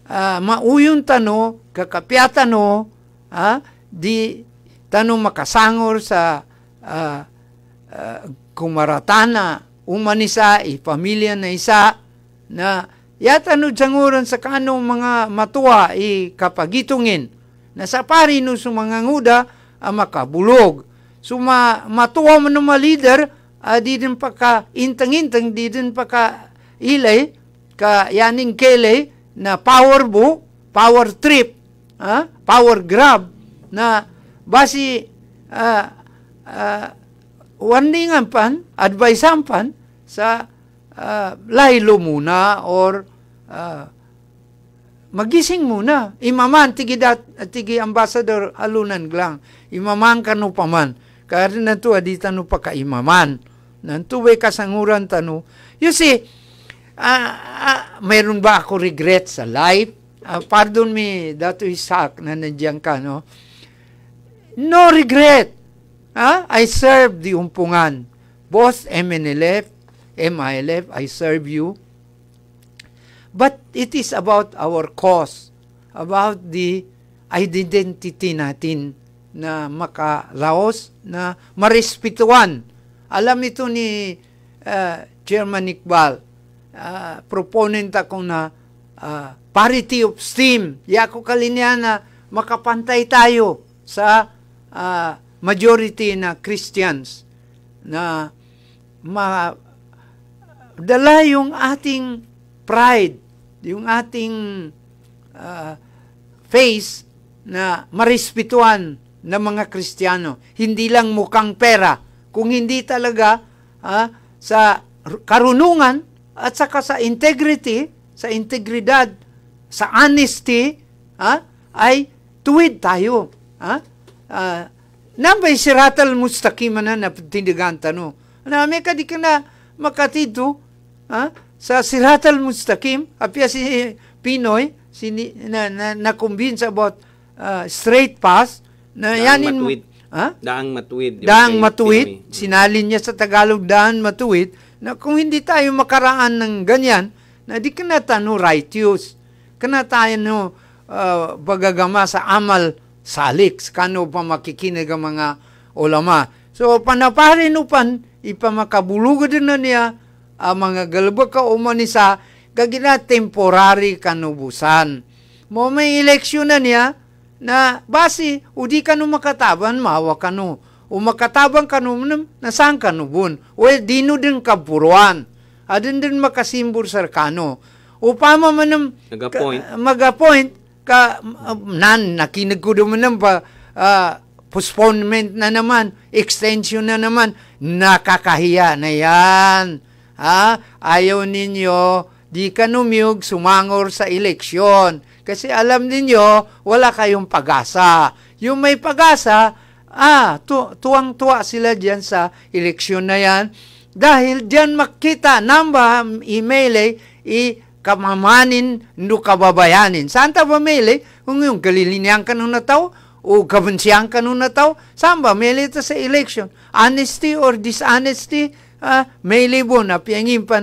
S2: uh, mauyong tano, kakapyatano, ha? Ah, di tanong makasangor sa uh, ah, uh, kumaratana, umanisa, ipamilya eh, na isa, na yatano sanguran sa kanong mga matuwa, ikapagitungin. Eh, na sa pari no sumanganguda uh, ah, makabulog. So ma, matuwa man ng mga leader, uh, di din pa ka intang-intang, di din pa ka ilay, ka yaning kelay na power bo, power trip, uh, power grab, na basi uh, uh, warningan pan, advice pan sa uh, laylo muna or uh, magising muna. Imaman, tigi, dat, tigi ambassador alunan lang. Imaman ka no paman. Kaya na to, adita no pa ka imaman. Nantuwe kasanguran tanu. You see, uh, uh, mayroon ba ako regret sa life? Uh, pardon me, dato isak na nandiyan ka, no? No regret. Huh? I serve the umpungan. Both MNLF, MILF, I serve you. But it is about our cause, about the identity natin na makaraos, na marespetuan. Alam ito ni uh, Chairman Iqbal, uh, proponent ako na uh, parity of steam. Yako kalinian na makapantay tayo sa uh, majority na Christians na ma, dala yung ating pride yung ating uh, face na marespetuhan ng mga Kristiyano. Hindi lang mukhang pera, kung hindi talaga uh, sa karunungan at saka sa integrity, sa integridad, sa honesty, uh, ay tuwid tayo. Uh, uh, nambay siratal mustakima na napatindigan tanong. Nami ka di ka na makatito. Uh, sa Sirat al Mustaqim, apya si Pinoy, si, na, na, na convince about uh, straight path, na Daang yanin matuwid.
S3: Ha? Daang matuwid. Daang matuwid. Pinoy.
S2: Mm. Sinalin niya sa Tagalog, daan matuwid, na kung hindi tayo makaraan ng ganyan, na di ka na no righteous, ka na tayo no uh, bagagama sa amal salik, kano pa makikinig ang mga ulama. So, panaparin upan, ipamakabulugod na niya, ang mga galba ka umanisa kagina temporary kanubusan. Mo may eleksyon na niya na basi udi kanu makataban mawa kanu. O makataban kanu nasaan kanu bun. O dino din kapuruan. Adin ah, din makasimbur sar kanu. Upama man mag-appoint mag-appoint ka uh, nan nakinig ko duman pa uh, postponement na naman, extension na naman, nakakahiya na yan. Ha? Ayaw ninyo di kanumyog sumangor sa eleksyon. Kasi alam ninyo, wala kayong pag-asa. Yung may pag-asa, ah, tu- tuwang-tuwa sila diyan sa eleksyon na yan. Dahil diyan makita, namba, email, i kamamanin no kababayanin. Saan ta ba mele? Kung yung galilinian ka nung nataw, o gabansiyan ka nung nataw, saan ba mele ta sa election? Honesty or dishonesty? ah, may libon, na na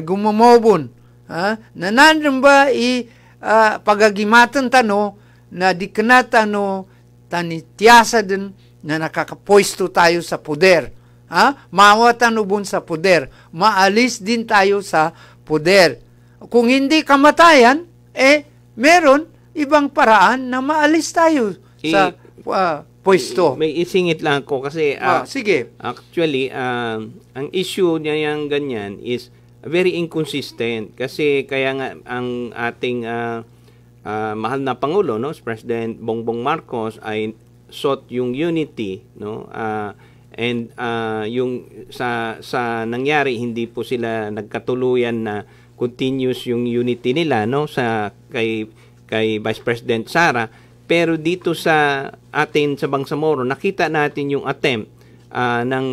S2: nagumumobon. Ha? nanandang ba i ah, pagagimatan tano na di kanatano tanitiyasa din na nakakapoisto tayo sa poder. Ha? Mawatan ubon sa poder. Maalis din tayo sa poder. Kung hindi kamatayan, eh, meron ibang paraan na maalis tayo sa uh,
S3: pwesto. May isingit lang ko kasi uh, ah, sige. Actually, uh, ang issue niya yang ganyan is very inconsistent kasi kaya nga ang ating uh, uh, mahal na pangulo no, President Bongbong Marcos ay sought yung unity no uh, and uh, yung sa sa nangyari hindi po sila nagkatuluyan na continuous yung unity nila no sa kay kay Vice President Sara pero dito sa atin sa Bangsamoro, nakita natin yung attempt uh, ng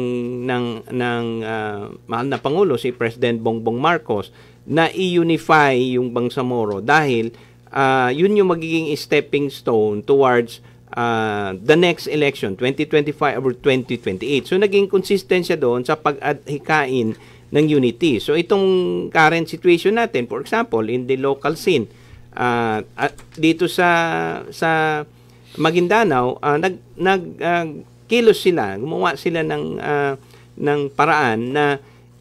S3: ng ng uh, mahal na pangulo si President Bongbong Marcos na i-unify yung Bangsamoro dahil uh, yun yung magiging stepping stone towards uh, the next election 2025 or 2028. So naging consistent siya doon sa pag-hikain ng unity. So itong current situation natin, for example, in the local scene, Uh, ah, at ah, dito sa sa Maguindanao, uh, nag nag uh, kilos sila, gumawa sila ng uh, ng paraan na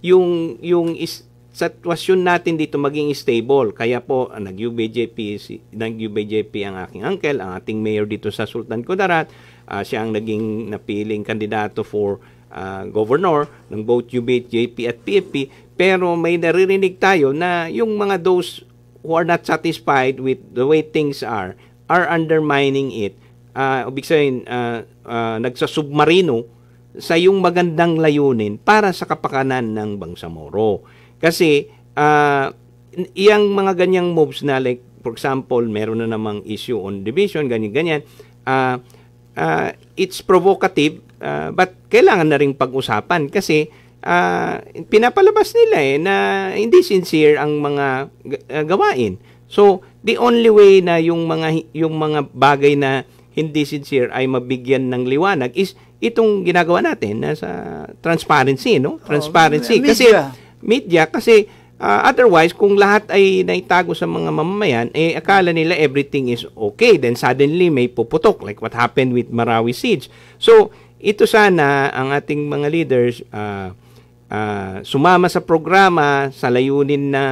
S3: yung yung is, sitwasyon natin dito maging stable. Kaya po, nag-UBJP, si, nag-UBJP ang aking uncle, ang ating mayor dito sa Sultan Kudarat. Uh, siya ang naging napiling kandidato for uh, governor ng both UBJP at PFP. Pero may naririnig tayo na yung mga those who are not satisfied with the way things are are undermining it. Uh, ah, ubig sabihin, uh, uh, nagsasubmarino sa yung magandang layunin para sa kapakanan ng Bangsamoro. Kasi, uh, iyang mga ganyang moves na like, for example, meron na namang issue on division, ganyan-ganyan, uh, uh, it's provocative, uh, but kailangan na rin pag-usapan kasi uh, pinapalabas nila eh na hindi sincere ang mga ah, gawain. So, the only way na yung mga yung mga bagay na hindi sincere ay mabigyan ng liwanag is itong ginagawa natin na sa transparency, no? Transparency oh, kasi media, media kasi uh, otherwise kung lahat ay naitago sa mga mamamayan, eh akala nila everything is okay, then suddenly may puputok like what happened with Marawi siege. So, ito sana ang ating mga leaders uh, uh, sumama sa programa sa layunin na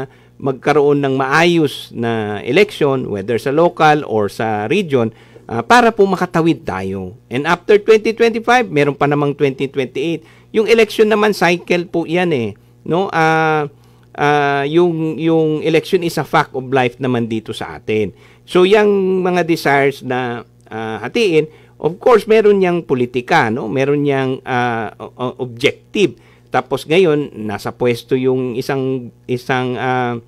S3: magkaroon ng maayos na election, whether sa local or sa region, uh, para po makatawid tayo. And after 2025, meron pa namang 2028. Yung election naman cycle po 'yan eh. No? Uh, uh, yung yung election is a fact of life naman dito sa atin. So yung mga desires na uh, hatiin, of course meron yang politika, no? Meron yang uh, objective tapos ngayon, nasa pwesto yung isang isang uh,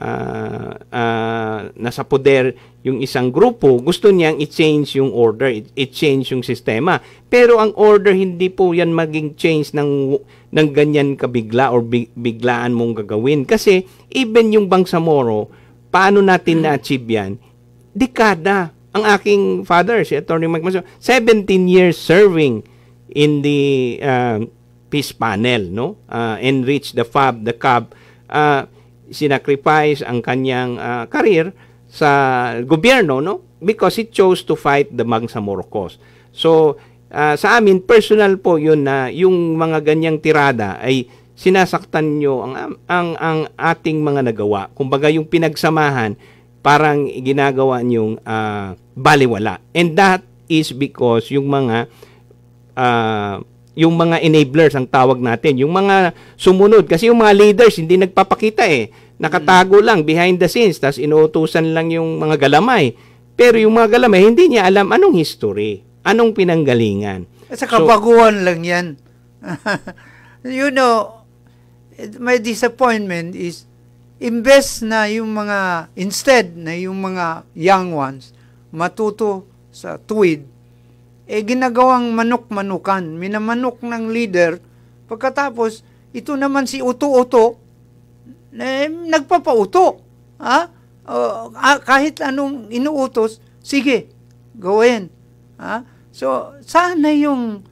S3: uh, uh, nasa poder yung isang grupo, gusto niyang i-change yung order, i-change yung sistema. Pero ang order hindi po yan maging change ng ng ganyan kabigla or biglaan mong gagawin kasi even yung Bangsamoro, paano natin mm. na-achieve yan? Dekada. Ang aking father, si Attorney Magmaso, 17 years serving in the uh, peace panel, no? Uh, enrich the fab, the cab, uh, sinacrifice ang kanyang uh, career sa gobyerno, no? Because he chose to fight the Bangsamoro cause. So, uh, sa amin, personal po yun na yung mga ganyang tirada ay sinasaktan nyo ang, ang, ang ating mga nagawa. Kumbaga yung pinagsamahan, parang ginagawa nyong uh, baliwala. And that is because yung mga uh, yung mga enablers ang tawag natin, yung mga sumunod kasi yung mga leaders hindi nagpapakita eh. Nakatago lang behind the scenes tas inuutusan lang yung mga galamay. Pero yung mga galamay hindi niya alam anong history, anong pinanggalingan.
S2: Sa kabaguhan so, lang 'yan. you know, my disappointment is imbes na yung mga instead na yung mga young ones matuto sa tweed eh ginagawang manok-manukan, minamanok ng leader. Pagkatapos, ito naman si uto-uto, eh, nagpapauto. Ha? Uh, kahit anong inuutos, sige, gawin. Ha? So, sana yung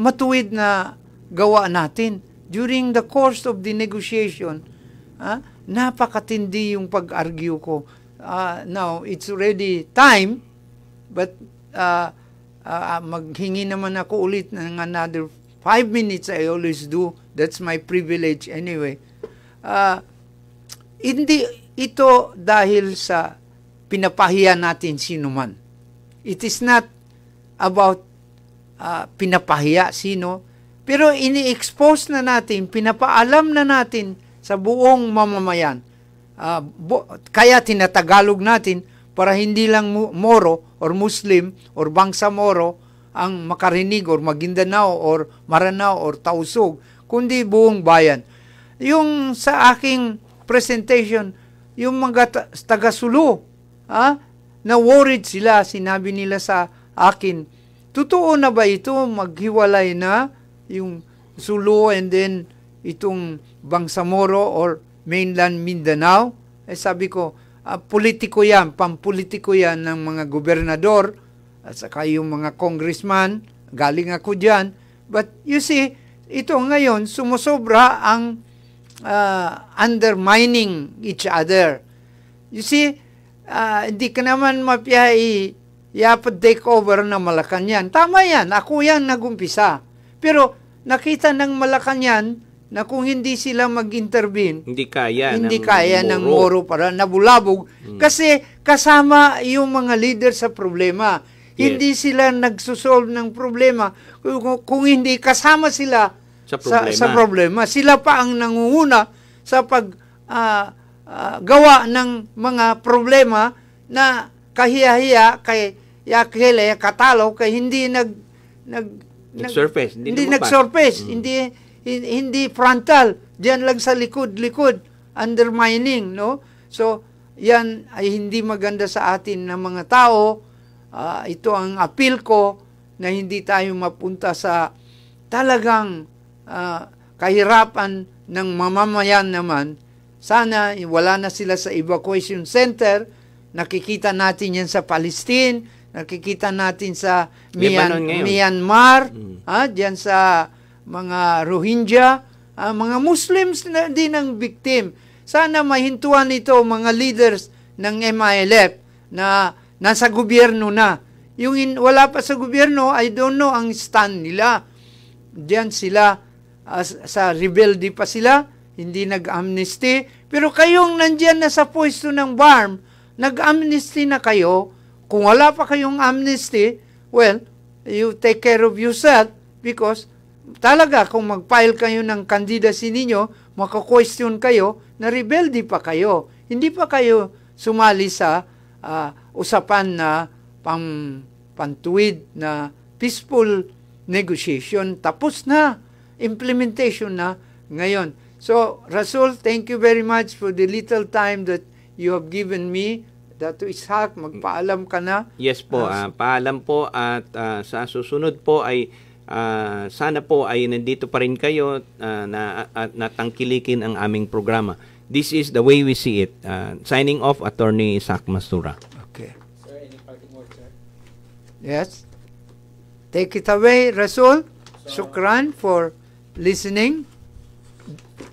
S2: matuwid na gawa natin during the course of the negotiation, ha? napakatindi yung pag-argue ko. Uh, now, it's already time, but uh, uh, maghingi naman ako ulit ng another 5 minutes I always do. That's my privilege anyway. Uh, hindi ito dahil sa pinapahiya natin sino man. It is not about uh, pinapahiya sino, pero ini-expose na natin, pinapaalam na natin sa buong mamamayan. Uh, bu- kaya tinatagalog natin para hindi lang Moro or Muslim or Bangsa Moro ang makarinig or Maguindanao or Maranao or Tausog, kundi buong bayan. Yung sa aking presentation, yung mga taga-Sulu, ha? Ah, na worried sila, sinabi nila sa akin, totoo na ba ito maghiwalay na yung Sulu and then itong Bangsamoro or mainland Mindanao? Eh sabi ko, uh, politiko yan, pampolitiko yan ng mga gobernador at saka yung mga congressman, galing ako dyan. But you see, ito ngayon, sumusobra ang uh, undermining each other. You see, uh, hindi ka naman mapiyay yapad take over ng yan. Tama yan, ako yan nagumpisa. Pero nakita ng yan, na kung hindi sila mag-intervene,
S3: hindi kaya, hindi ng, kaya moro. ng moro
S2: para nabulabog. Hmm. Kasi kasama yung mga leader sa problema. Yes. Hindi sila nagsusolve ng problema kung, kung hindi kasama sila sa problema. Sa, sa problema. Sila pa ang nangunguna sa paggawa ah, ah, uh, uh, ng mga problema na kahiyahiya kay yakele katalo kay hindi nag nag nag-surface hindi, hindi nag-surface mm. hindi hindi frontal, diyan lang sa likod-likod, undermining, no? So, yan ay hindi maganda sa atin ng mga tao. Uh, ito ang appeal ko na hindi tayo mapunta sa talagang uh, kahirapan ng mamamayan naman. Sana eh, wala na sila sa evacuation center. Nakikita natin yan sa Palestine, nakikita natin sa Myan- Myanmar, mm. ha, ah, diyan sa mga Rohingya, uh, mga Muslims na din ang victim. Sana mahintuan ito mga leaders ng MILF na nasa gobyerno na. Yung in, wala pa sa gobyerno, I don't know ang stand nila. Diyan sila, uh, sa rebelde pa sila, hindi nag-amnesty. Pero kayong nandiyan na sa pwesto ng BARM, nag-amnesty na kayo. Kung wala pa kayong amnesty, well, you take care of yourself because talaga kung mag-file kayo ng candidacy ninyo, mako kayo na rebelde pa kayo. Hindi pa kayo sumali sa uh, usapan na pang pantuwid na peaceful negotiation. Tapos na. Implementation na ngayon. So, Rasul, thank you very much for the little time that you have given me. Dato Ishak, magpaalam ka na.
S3: Yes po, uh, paalam po at uh, sa susunod po ay Uh, sana po ay nandito pa rin kayo uh, na at ah, natangkilikin ang aming programa. This is the way we see it. Uh, signing off, Attorney Isaac Masura.
S1: Okay.
S2: Sir, any parting words, sir? Yes. Take it away, Rasul. So, Shukran for listening.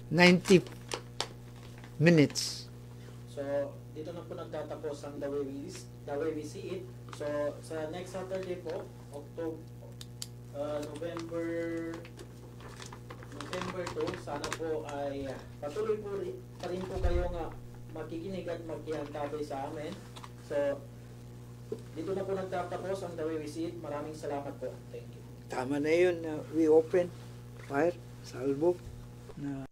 S2: 90 minutes.
S1: So, dito na po nagtatapos ang The Way We, the way we See It. So, sa next Saturday po, October Ah, November November 2, sana po ay ah, patuloy po rin, pa rin po kayo uh, makikinig at magkihantabi sa amin. So, dito na po nagtatapos ang The Way
S2: We See It. Maraming salamat po. Thank you. Tama na yun. Uh, we open fire, salvo. Na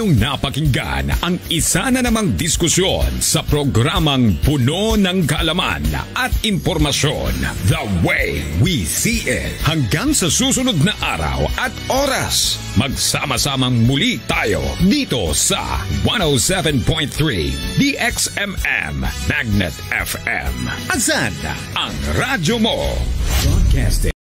S3: inyong napakinggan ang isa na namang diskusyon sa programang puno ng kaalaman at impormasyon The Way
S1: We See It. Hanggang sa susunod na araw at oras, magsama-samang muli tayo dito sa 107.3 DXMM
S2: Magnet FM. Asan ang radyo mo? Broadcasting.